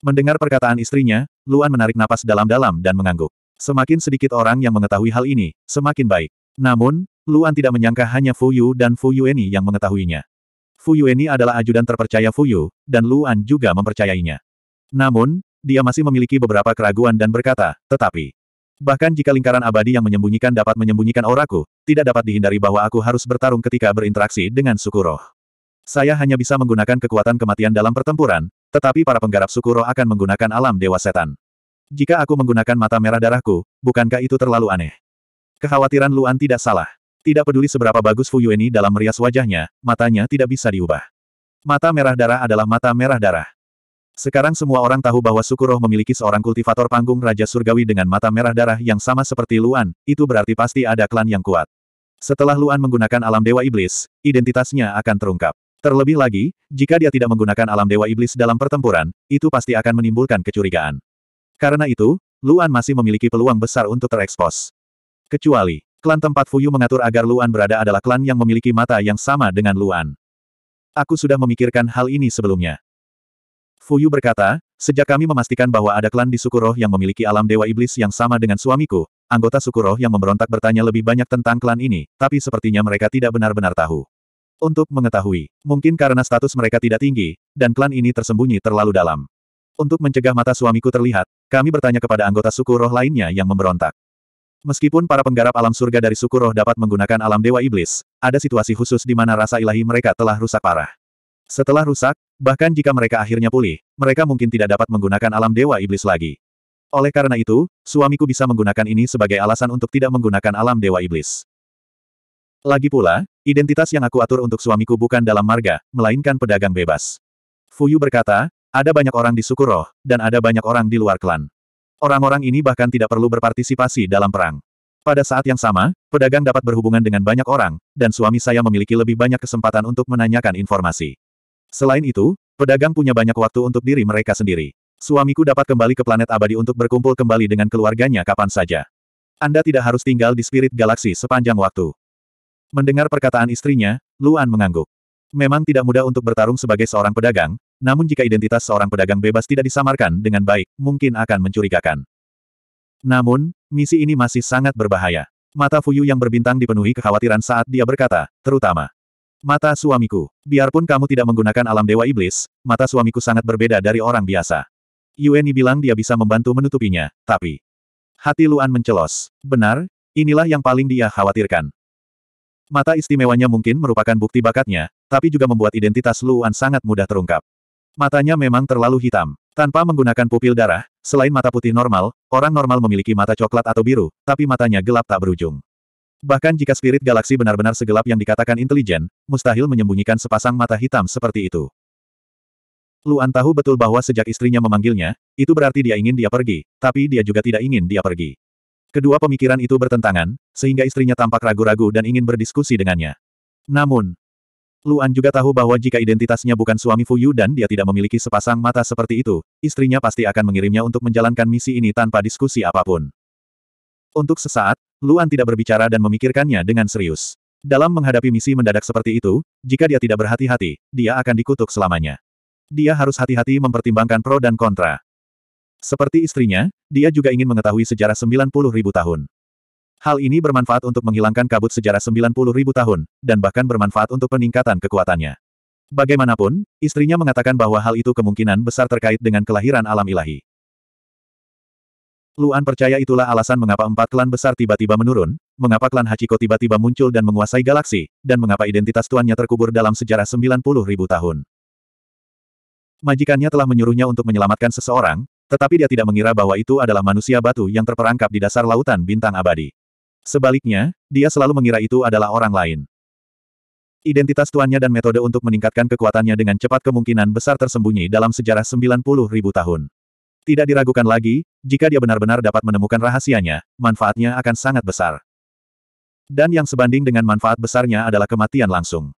Mendengar perkataan istrinya, Luan menarik napas dalam-dalam dan mengangguk. Semakin sedikit orang yang mengetahui hal ini, semakin baik. Namun, Luan tidak menyangka hanya Fu Yu dan Fu Yueni yang mengetahuinya. Fu Yueni adalah ajudan terpercaya Fu Yu, dan Luan juga mempercayainya. Namun, dia masih memiliki beberapa keraguan dan berkata, tetapi, bahkan jika lingkaran abadi yang menyembunyikan dapat menyembunyikan auraku, tidak dapat dihindari bahwa aku harus bertarung ketika berinteraksi dengan suku roh. Saya hanya bisa menggunakan kekuatan kematian dalam pertempuran, tetapi para penggarap suku roh akan menggunakan alam dewa setan. Jika aku menggunakan mata merah darahku, bukankah itu terlalu aneh? Kekhawatiran Luan tidak salah. Tidak peduli seberapa bagus Fu Yueni dalam merias wajahnya, matanya tidak bisa diubah. Mata merah darah adalah mata merah darah. Sekarang semua orang tahu bahwa Sukuro memiliki seorang kultivator panggung Raja Surgawi dengan mata merah darah yang sama seperti Luan, itu berarti pasti ada klan yang kuat. Setelah Luan menggunakan alam Dewa Iblis, identitasnya akan terungkap. Terlebih lagi, jika dia tidak menggunakan alam Dewa Iblis dalam pertempuran, itu pasti akan menimbulkan kecurigaan. Karena itu, Luan masih memiliki peluang besar untuk terekspos. Kecuali, klan tempat Fuyu mengatur agar Luan berada adalah klan yang memiliki mata yang sama dengan Luan. Aku sudah memikirkan hal ini sebelumnya. Fuyu berkata, sejak kami memastikan bahwa ada klan di suku yang memiliki alam dewa iblis yang sama dengan suamiku, anggota suku yang memberontak bertanya lebih banyak tentang klan ini, tapi sepertinya mereka tidak benar-benar tahu. Untuk mengetahui, mungkin karena status mereka tidak tinggi, dan klan ini tersembunyi terlalu dalam. Untuk mencegah mata suamiku terlihat, kami bertanya kepada anggota suku roh lainnya yang memberontak. Meskipun para penggarap alam surga dari suku roh dapat menggunakan alam dewa iblis, ada situasi khusus di mana rasa ilahi mereka telah rusak parah. Setelah rusak, bahkan jika mereka akhirnya pulih, mereka mungkin tidak dapat menggunakan alam dewa iblis lagi. Oleh karena itu, suamiku bisa menggunakan ini sebagai alasan untuk tidak menggunakan alam dewa iblis. Lagi pula, identitas yang aku atur untuk suamiku bukan dalam marga, melainkan pedagang bebas. Fuyu berkata, ada banyak orang di suku roh, dan ada banyak orang di luar klan. Orang-orang ini bahkan tidak perlu berpartisipasi dalam perang. Pada saat yang sama, pedagang dapat berhubungan dengan banyak orang, dan suami saya memiliki lebih banyak kesempatan untuk menanyakan informasi. Selain itu, pedagang punya banyak waktu untuk diri mereka sendiri. Suamiku dapat kembali ke planet abadi untuk berkumpul kembali dengan keluarganya kapan saja. Anda tidak harus tinggal di spirit galaksi sepanjang waktu. Mendengar perkataan istrinya, Luan mengangguk. Memang tidak mudah untuk bertarung sebagai seorang pedagang, namun jika identitas seorang pedagang bebas tidak disamarkan dengan baik, mungkin akan mencurigakan. Namun, misi ini masih sangat berbahaya. Mata Fuyu yang berbintang dipenuhi kekhawatiran saat dia berkata, terutama, Mata suamiku, biarpun kamu tidak menggunakan alam dewa iblis, mata suamiku sangat berbeda dari orang biasa. Yueni bilang dia bisa membantu menutupinya, tapi... Hati Luan mencelos. Benar, inilah yang paling dia khawatirkan. Mata istimewanya mungkin merupakan bukti bakatnya, tapi juga membuat identitas Luan sangat mudah terungkap. Matanya memang terlalu hitam. Tanpa menggunakan pupil darah, selain mata putih normal, orang normal memiliki mata coklat atau biru, tapi matanya gelap tak berujung. Bahkan jika spirit galaksi benar-benar segelap yang dikatakan intelijen, mustahil menyembunyikan sepasang mata hitam seperti itu. Luan tahu betul bahwa sejak istrinya memanggilnya, itu berarti dia ingin dia pergi, tapi dia juga tidak ingin dia pergi. Kedua pemikiran itu bertentangan, sehingga istrinya tampak ragu-ragu dan ingin berdiskusi dengannya. Namun, Luan juga tahu bahwa jika identitasnya bukan suami Fuyu dan dia tidak memiliki sepasang mata seperti itu, istrinya pasti akan mengirimnya untuk menjalankan misi ini tanpa diskusi apapun. Untuk sesaat, Luan tidak berbicara dan memikirkannya dengan serius. Dalam menghadapi misi mendadak seperti itu, jika dia tidak berhati-hati, dia akan dikutuk selamanya. Dia harus hati-hati mempertimbangkan pro dan kontra. Seperti istrinya, dia juga ingin mengetahui sejarah puluh ribu tahun. Hal ini bermanfaat untuk menghilangkan kabut sejarah 90 ribu tahun, dan bahkan bermanfaat untuk peningkatan kekuatannya. Bagaimanapun, istrinya mengatakan bahwa hal itu kemungkinan besar terkait dengan kelahiran alam ilahi. Luan percaya itulah alasan mengapa empat klan besar tiba-tiba menurun, mengapa klan Hachiko tiba-tiba muncul dan menguasai galaksi, dan mengapa identitas tuannya terkubur dalam sejarah 90 ribu tahun. Majikannya telah menyuruhnya untuk menyelamatkan seseorang, tetapi dia tidak mengira bahwa itu adalah manusia batu yang terperangkap di dasar lautan bintang abadi. Sebaliknya, dia selalu mengira itu adalah orang lain. Identitas tuannya dan metode untuk meningkatkan kekuatannya dengan cepat kemungkinan besar tersembunyi dalam sejarah 90 ribu tahun. Tidak diragukan lagi, jika dia benar-benar dapat menemukan rahasianya, manfaatnya akan sangat besar. Dan yang sebanding dengan manfaat besarnya adalah kematian langsung.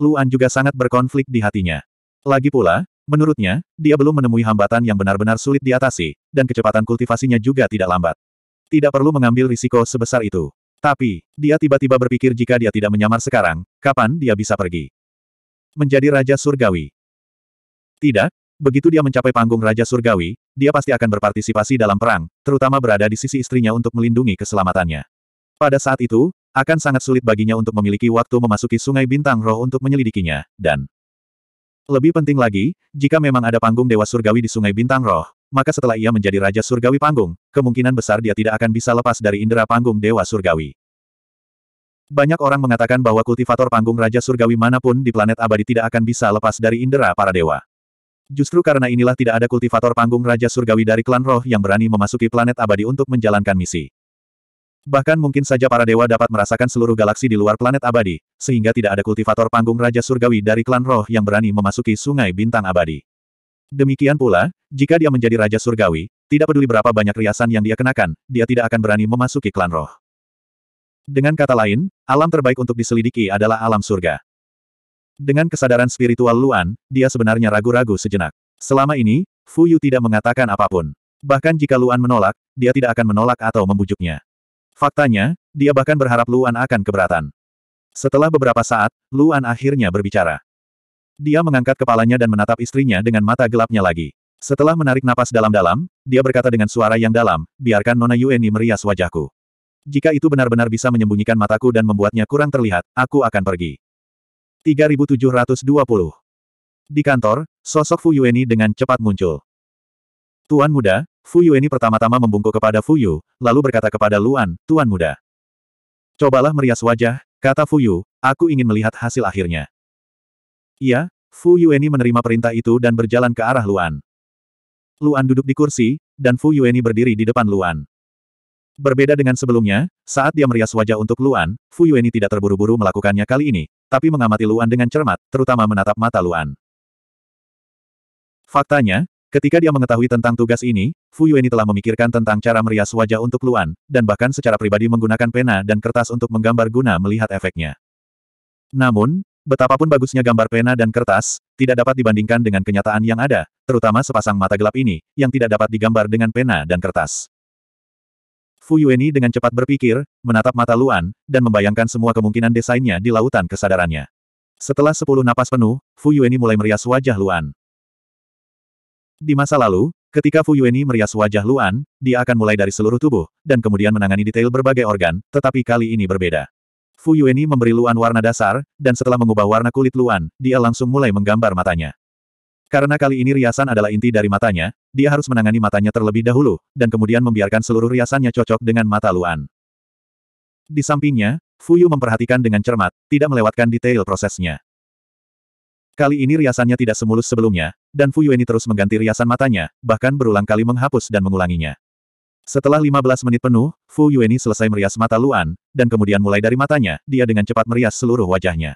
Luan juga sangat berkonflik di hatinya. Lagi pula, menurutnya, dia belum menemui hambatan yang benar-benar sulit diatasi, dan kecepatan kultivasinya juga tidak lambat tidak perlu mengambil risiko sebesar itu. Tapi, dia tiba-tiba berpikir jika dia tidak menyamar sekarang, kapan dia bisa pergi? Menjadi Raja Surgawi. Tidak, begitu dia mencapai panggung Raja Surgawi, dia pasti akan berpartisipasi dalam perang, terutama berada di sisi istrinya untuk melindungi keselamatannya. Pada saat itu, akan sangat sulit baginya untuk memiliki waktu memasuki Sungai Bintang Roh untuk menyelidikinya, dan lebih penting lagi, jika memang ada panggung Dewa Surgawi di Sungai Bintang Roh, maka setelah ia menjadi Raja Surgawi Panggung, kemungkinan besar dia tidak akan bisa lepas dari indera panggung Dewa Surgawi. Banyak orang mengatakan bahwa kultivator panggung Raja Surgawi manapun di planet abadi tidak akan bisa lepas dari indera para dewa. Justru karena inilah tidak ada kultivator panggung Raja Surgawi dari klan roh yang berani memasuki planet abadi untuk menjalankan misi. Bahkan mungkin saja para dewa dapat merasakan seluruh galaksi di luar planet abadi, sehingga tidak ada kultivator panggung Raja Surgawi dari klan roh yang berani memasuki sungai bintang abadi. Demikian pula, jika dia menjadi Raja Surgawi, tidak peduli berapa banyak riasan yang dia kenakan, dia tidak akan berani memasuki klan roh. Dengan kata lain, alam terbaik untuk diselidiki adalah alam surga. Dengan kesadaran spiritual Luan, dia sebenarnya ragu-ragu sejenak. Selama ini, Fu Yu tidak mengatakan apapun. Bahkan jika Luan menolak, dia tidak akan menolak atau membujuknya. Faktanya, dia bahkan berharap Luan akan keberatan. Setelah beberapa saat, Luan akhirnya berbicara. Dia mengangkat kepalanya dan menatap istrinya dengan mata gelapnya lagi. Setelah menarik napas dalam-dalam, dia berkata dengan suara yang dalam, biarkan Nona Yueni merias wajahku. Jika itu benar-benar bisa menyembunyikan mataku dan membuatnya kurang terlihat, aku akan pergi. 3720 Di kantor, sosok Fu Yueni dengan cepat muncul. Tuan muda, Fu Yueni pertama-tama membungkuk kepada Fu Yu, lalu berkata kepada Luan, Tuan muda. Cobalah merias wajah, kata Fu Yu, aku ingin melihat hasil akhirnya. Iya, Fu Yueni menerima perintah itu dan berjalan ke arah Luan. Luan duduk di kursi, dan Fu Yueni berdiri di depan Luan. Berbeda dengan sebelumnya, saat dia merias wajah untuk Luan, Fu Yueni tidak terburu-buru melakukannya kali ini, tapi mengamati Luan dengan cermat, terutama menatap mata Luan. Faktanya, ketika dia mengetahui tentang tugas ini, Fu Yueni telah memikirkan tentang cara merias wajah untuk Luan, dan bahkan secara pribadi menggunakan pena dan kertas untuk menggambar guna melihat efeknya. Namun, Betapapun bagusnya gambar pena dan kertas, tidak dapat dibandingkan dengan kenyataan yang ada, terutama sepasang mata gelap ini, yang tidak dapat digambar dengan pena dan kertas. Fu Yueni dengan cepat berpikir, menatap mata Luan, dan membayangkan semua kemungkinan desainnya di lautan kesadarannya. Setelah sepuluh napas penuh, Fu Yueni mulai merias wajah Luan. Di masa lalu, ketika Fu Yueni merias wajah Luan, dia akan mulai dari seluruh tubuh, dan kemudian menangani detail berbagai organ, tetapi kali ini berbeda. Fu Yueni memberi Luan warna dasar, dan setelah mengubah warna kulit Luan, dia langsung mulai menggambar matanya. Karena kali ini riasan adalah inti dari matanya, dia harus menangani matanya terlebih dahulu, dan kemudian membiarkan seluruh riasannya cocok dengan mata Luan. Di sampingnya, Fu Fuyu memperhatikan dengan cermat, tidak melewatkan detail prosesnya. Kali ini riasannya tidak semulus sebelumnya, dan Fuyu ini terus mengganti riasan matanya, bahkan berulang kali menghapus dan mengulanginya. Setelah 15 menit penuh, Fu Yueni selesai merias mata Luan, dan kemudian mulai dari matanya, dia dengan cepat merias seluruh wajahnya.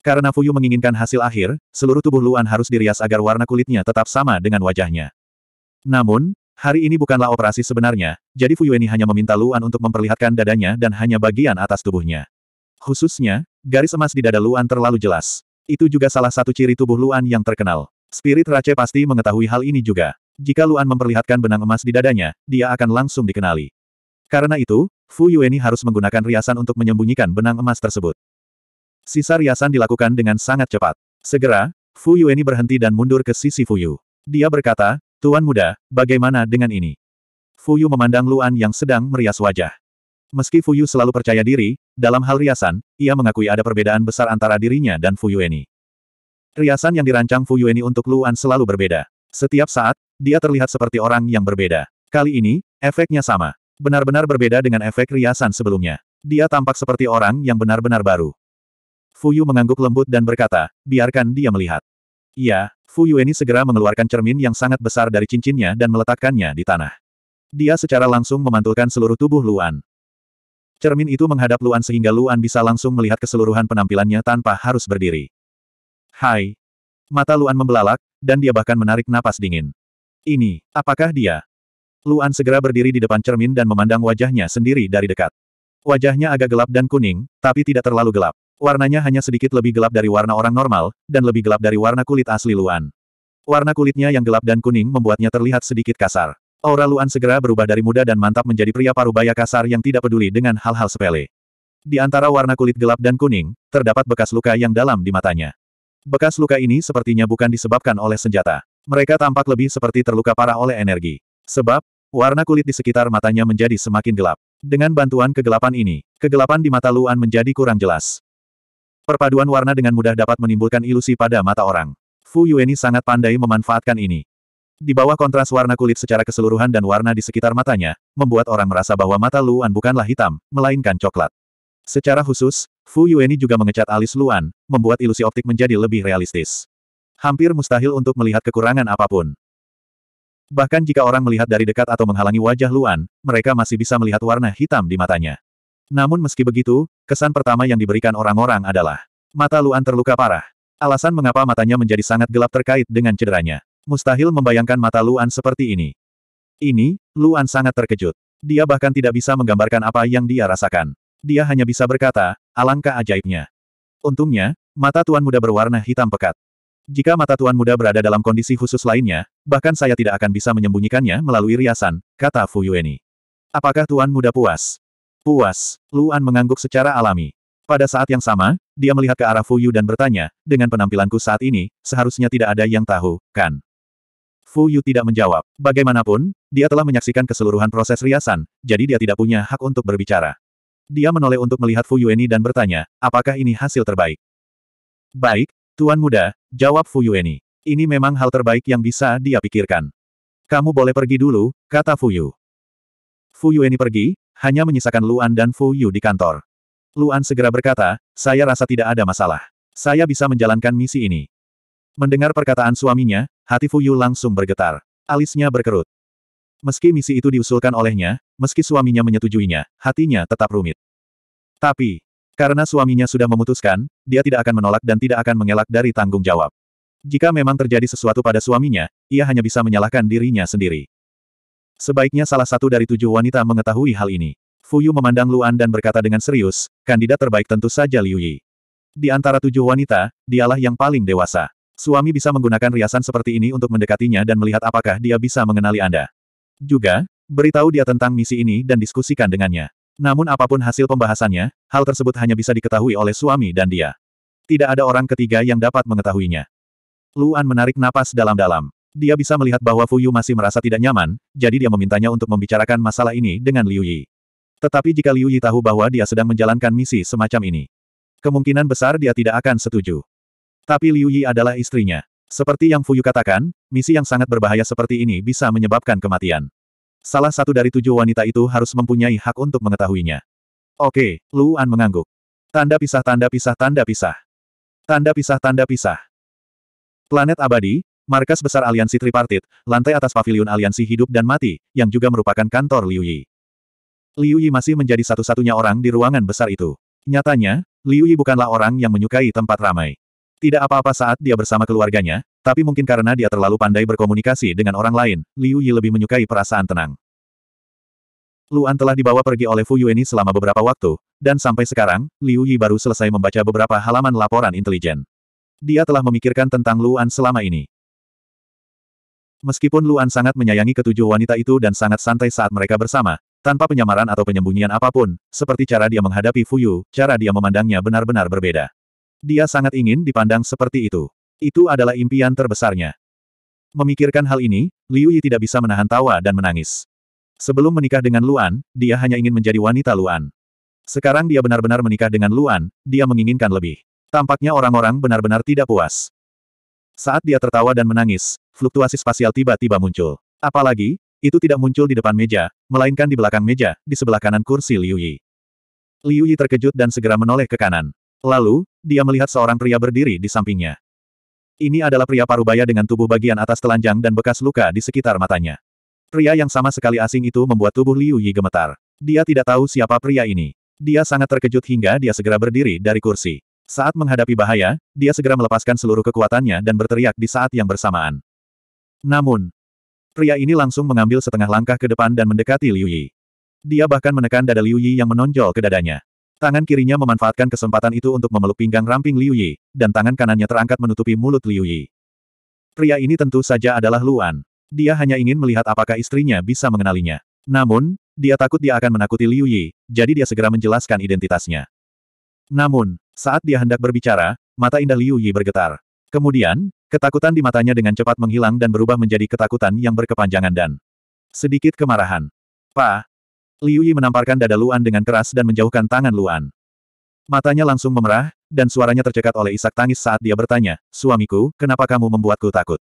Karena Fu Yu menginginkan hasil akhir, seluruh tubuh Luan harus dirias agar warna kulitnya tetap sama dengan wajahnya. Namun, hari ini bukanlah operasi sebenarnya, jadi Fu Yueni hanya meminta Luan untuk memperlihatkan dadanya dan hanya bagian atas tubuhnya. Khususnya, garis emas di dada Luan terlalu jelas. Itu juga salah satu ciri tubuh Luan yang terkenal. Spirit Rache pasti mengetahui hal ini juga. Jika Luan memperlihatkan benang emas di dadanya, dia akan langsung dikenali. Karena itu, Fu Yueni harus menggunakan riasan untuk menyembunyikan benang emas tersebut. Sisa riasan dilakukan dengan sangat cepat. Segera, Fu Yueni berhenti dan mundur ke sisi Fu Yu. Dia berkata, Tuan muda, bagaimana dengan ini? Fu Yu memandang Luan yang sedang merias wajah. Meski Fu Yu selalu percaya diri, dalam hal riasan, ia mengakui ada perbedaan besar antara dirinya dan Fu Yueni. Riasan yang dirancang Fu Yueni untuk Luan selalu berbeda. Setiap saat, dia terlihat seperti orang yang berbeda. Kali ini, efeknya sama. Benar-benar berbeda dengan efek riasan sebelumnya. Dia tampak seperti orang yang benar-benar baru. Fuyu mengangguk lembut dan berkata, biarkan dia melihat. Iya, ini segera mengeluarkan cermin yang sangat besar dari cincinnya dan meletakkannya di tanah. Dia secara langsung memantulkan seluruh tubuh Luan. Cermin itu menghadap Luan sehingga Luan bisa langsung melihat keseluruhan penampilannya tanpa harus berdiri. Hai, Mata Luan membelalak, dan dia bahkan menarik napas dingin. Ini, apakah dia? Luan segera berdiri di depan cermin dan memandang wajahnya sendiri dari dekat. Wajahnya agak gelap dan kuning, tapi tidak terlalu gelap. Warnanya hanya sedikit lebih gelap dari warna orang normal, dan lebih gelap dari warna kulit asli Luan. Warna kulitnya yang gelap dan kuning membuatnya terlihat sedikit kasar. Aura Luan segera berubah dari muda dan mantap menjadi pria parubaya kasar yang tidak peduli dengan hal-hal sepele. Di antara warna kulit gelap dan kuning, terdapat bekas luka yang dalam di matanya. Bekas luka ini sepertinya bukan disebabkan oleh senjata. Mereka tampak lebih seperti terluka parah oleh energi. Sebab, warna kulit di sekitar matanya menjadi semakin gelap. Dengan bantuan kegelapan ini, kegelapan di mata Luan menjadi kurang jelas. Perpaduan warna dengan mudah dapat menimbulkan ilusi pada mata orang. Fu Yueni sangat pandai memanfaatkan ini. Di bawah kontras warna kulit secara keseluruhan dan warna di sekitar matanya, membuat orang merasa bahwa mata Luan bukanlah hitam, melainkan coklat. Secara khusus, Fu Yueni juga mengecat alis Luan, membuat ilusi optik menjadi lebih realistis. Hampir mustahil untuk melihat kekurangan apapun. Bahkan jika orang melihat dari dekat atau menghalangi wajah Luan, mereka masih bisa melihat warna hitam di matanya. Namun meski begitu, kesan pertama yang diberikan orang-orang adalah mata Luan terluka parah. Alasan mengapa matanya menjadi sangat gelap terkait dengan cederanya. Mustahil membayangkan mata Luan seperti ini. Ini, Luan sangat terkejut. Dia bahkan tidak bisa menggambarkan apa yang dia rasakan dia hanya bisa berkata, alangkah ajaibnya. Untungnya, mata tuan muda berwarna hitam pekat. Jika mata tuan muda berada dalam kondisi khusus lainnya, bahkan saya tidak akan bisa menyembunyikannya melalui riasan, kata Fu Yueni. Apakah tuan muda puas? Puas, Luan mengangguk secara alami. Pada saat yang sama, dia melihat ke arah Fu Yu dan bertanya, dengan penampilanku saat ini, seharusnya tidak ada yang tahu, kan? Fu Yu tidak menjawab. Bagaimanapun, dia telah menyaksikan keseluruhan proses riasan, jadi dia tidak punya hak untuk berbicara. Dia menoleh untuk melihat Fu Yueni dan bertanya, apakah ini hasil terbaik? Baik, Tuan Muda, jawab Fu Yueni. Ini memang hal terbaik yang bisa dia pikirkan. Kamu boleh pergi dulu, kata Fu Yu. Fu Yueni pergi, hanya menyisakan Luan dan Fu Yu di kantor. Luan segera berkata, saya rasa tidak ada masalah. Saya bisa menjalankan misi ini. Mendengar perkataan suaminya, hati Fu Fuyu langsung bergetar. Alisnya berkerut. Meski misi itu diusulkan olehnya, meski suaminya menyetujuinya, hatinya tetap rumit. Tapi, karena suaminya sudah memutuskan, dia tidak akan menolak dan tidak akan mengelak dari tanggung jawab. Jika memang terjadi sesuatu pada suaminya, ia hanya bisa menyalahkan dirinya sendiri. Sebaiknya salah satu dari tujuh wanita mengetahui hal ini. Fuyu memandang Luan dan berkata dengan serius, kandidat terbaik tentu saja Liu Yi. Di antara tujuh wanita, dialah yang paling dewasa. Suami bisa menggunakan riasan seperti ini untuk mendekatinya dan melihat apakah dia bisa mengenali Anda. Juga, beritahu dia tentang misi ini dan diskusikan dengannya. Namun apapun hasil pembahasannya, hal tersebut hanya bisa diketahui oleh suami dan dia. Tidak ada orang ketiga yang dapat mengetahuinya. Luan menarik napas dalam-dalam. Dia bisa melihat bahwa Fuyu masih merasa tidak nyaman, jadi dia memintanya untuk membicarakan masalah ini dengan Liu Yi. Tetapi jika Liu Yi tahu bahwa dia sedang menjalankan misi semacam ini, kemungkinan besar dia tidak akan setuju. Tapi Liu Yi adalah istrinya. Seperti yang Fuyu katakan, misi yang sangat berbahaya seperti ini bisa menyebabkan kematian. Salah satu dari tujuh wanita itu harus mempunyai hak untuk mengetahuinya. Oke, Luan mengangguk. Tanda pisah tanda pisah tanda pisah. Tanda pisah tanda pisah. Planet abadi, markas besar aliansi tripartit, lantai atas pavilion aliansi hidup dan mati, yang juga merupakan kantor Liu Yi. Liu Yi masih menjadi satu-satunya orang di ruangan besar itu. Nyatanya, Liu Yi bukanlah orang yang menyukai tempat ramai. Tidak apa-apa saat dia bersama keluarganya, tapi mungkin karena dia terlalu pandai berkomunikasi dengan orang lain, Liu Yi lebih menyukai perasaan tenang. Luan telah dibawa pergi oleh Fu Yueni selama beberapa waktu, dan sampai sekarang, Liu Yi baru selesai membaca beberapa halaman laporan intelijen. Dia telah memikirkan tentang Luan selama ini. Meskipun Luan sangat menyayangi ketujuh wanita itu dan sangat santai saat mereka bersama, tanpa penyamaran atau penyembunyian apapun, seperti cara dia menghadapi Fuyu, cara dia memandangnya benar-benar berbeda. Dia sangat ingin dipandang seperti itu. Itu adalah impian terbesarnya. Memikirkan hal ini, Liu Yi tidak bisa menahan tawa dan menangis. Sebelum menikah dengan Luan, dia hanya ingin menjadi wanita Luan. Sekarang dia benar-benar menikah dengan Luan, dia menginginkan lebih. Tampaknya orang-orang benar-benar tidak puas. Saat dia tertawa dan menangis, fluktuasi spasial tiba-tiba muncul. Apalagi, itu tidak muncul di depan meja, melainkan di belakang meja, di sebelah kanan kursi Liu Yi. Liu Yi terkejut dan segera menoleh ke kanan. Lalu, dia melihat seorang pria berdiri di sampingnya. Ini adalah pria parubaya dengan tubuh bagian atas telanjang dan bekas luka di sekitar matanya. Pria yang sama sekali asing itu membuat tubuh Liu Yi gemetar. Dia tidak tahu siapa pria ini. Dia sangat terkejut hingga dia segera berdiri dari kursi. Saat menghadapi bahaya, dia segera melepaskan seluruh kekuatannya dan berteriak di saat yang bersamaan. Namun, pria ini langsung mengambil setengah langkah ke depan dan mendekati Liu Yi. Dia bahkan menekan dada Liu Yi yang menonjol ke dadanya. Tangan kirinya memanfaatkan kesempatan itu untuk memeluk pinggang ramping Liu Yi, dan tangan kanannya terangkat menutupi mulut Liu Yi. Pria ini tentu saja adalah Luan. Dia hanya ingin melihat apakah istrinya bisa mengenalinya. Namun, dia takut dia akan menakuti Liu Yi, jadi dia segera menjelaskan identitasnya. Namun, saat dia hendak berbicara, mata indah Liu Yi bergetar. Kemudian, ketakutan di matanya dengan cepat menghilang dan berubah menjadi ketakutan yang berkepanjangan dan sedikit kemarahan. Pa, Liu Yi menamparkan dada Luan dengan keras dan menjauhkan tangan Luan. Matanya langsung memerah, dan suaranya tercekat oleh isak tangis saat dia bertanya, Suamiku, kenapa kamu membuatku takut?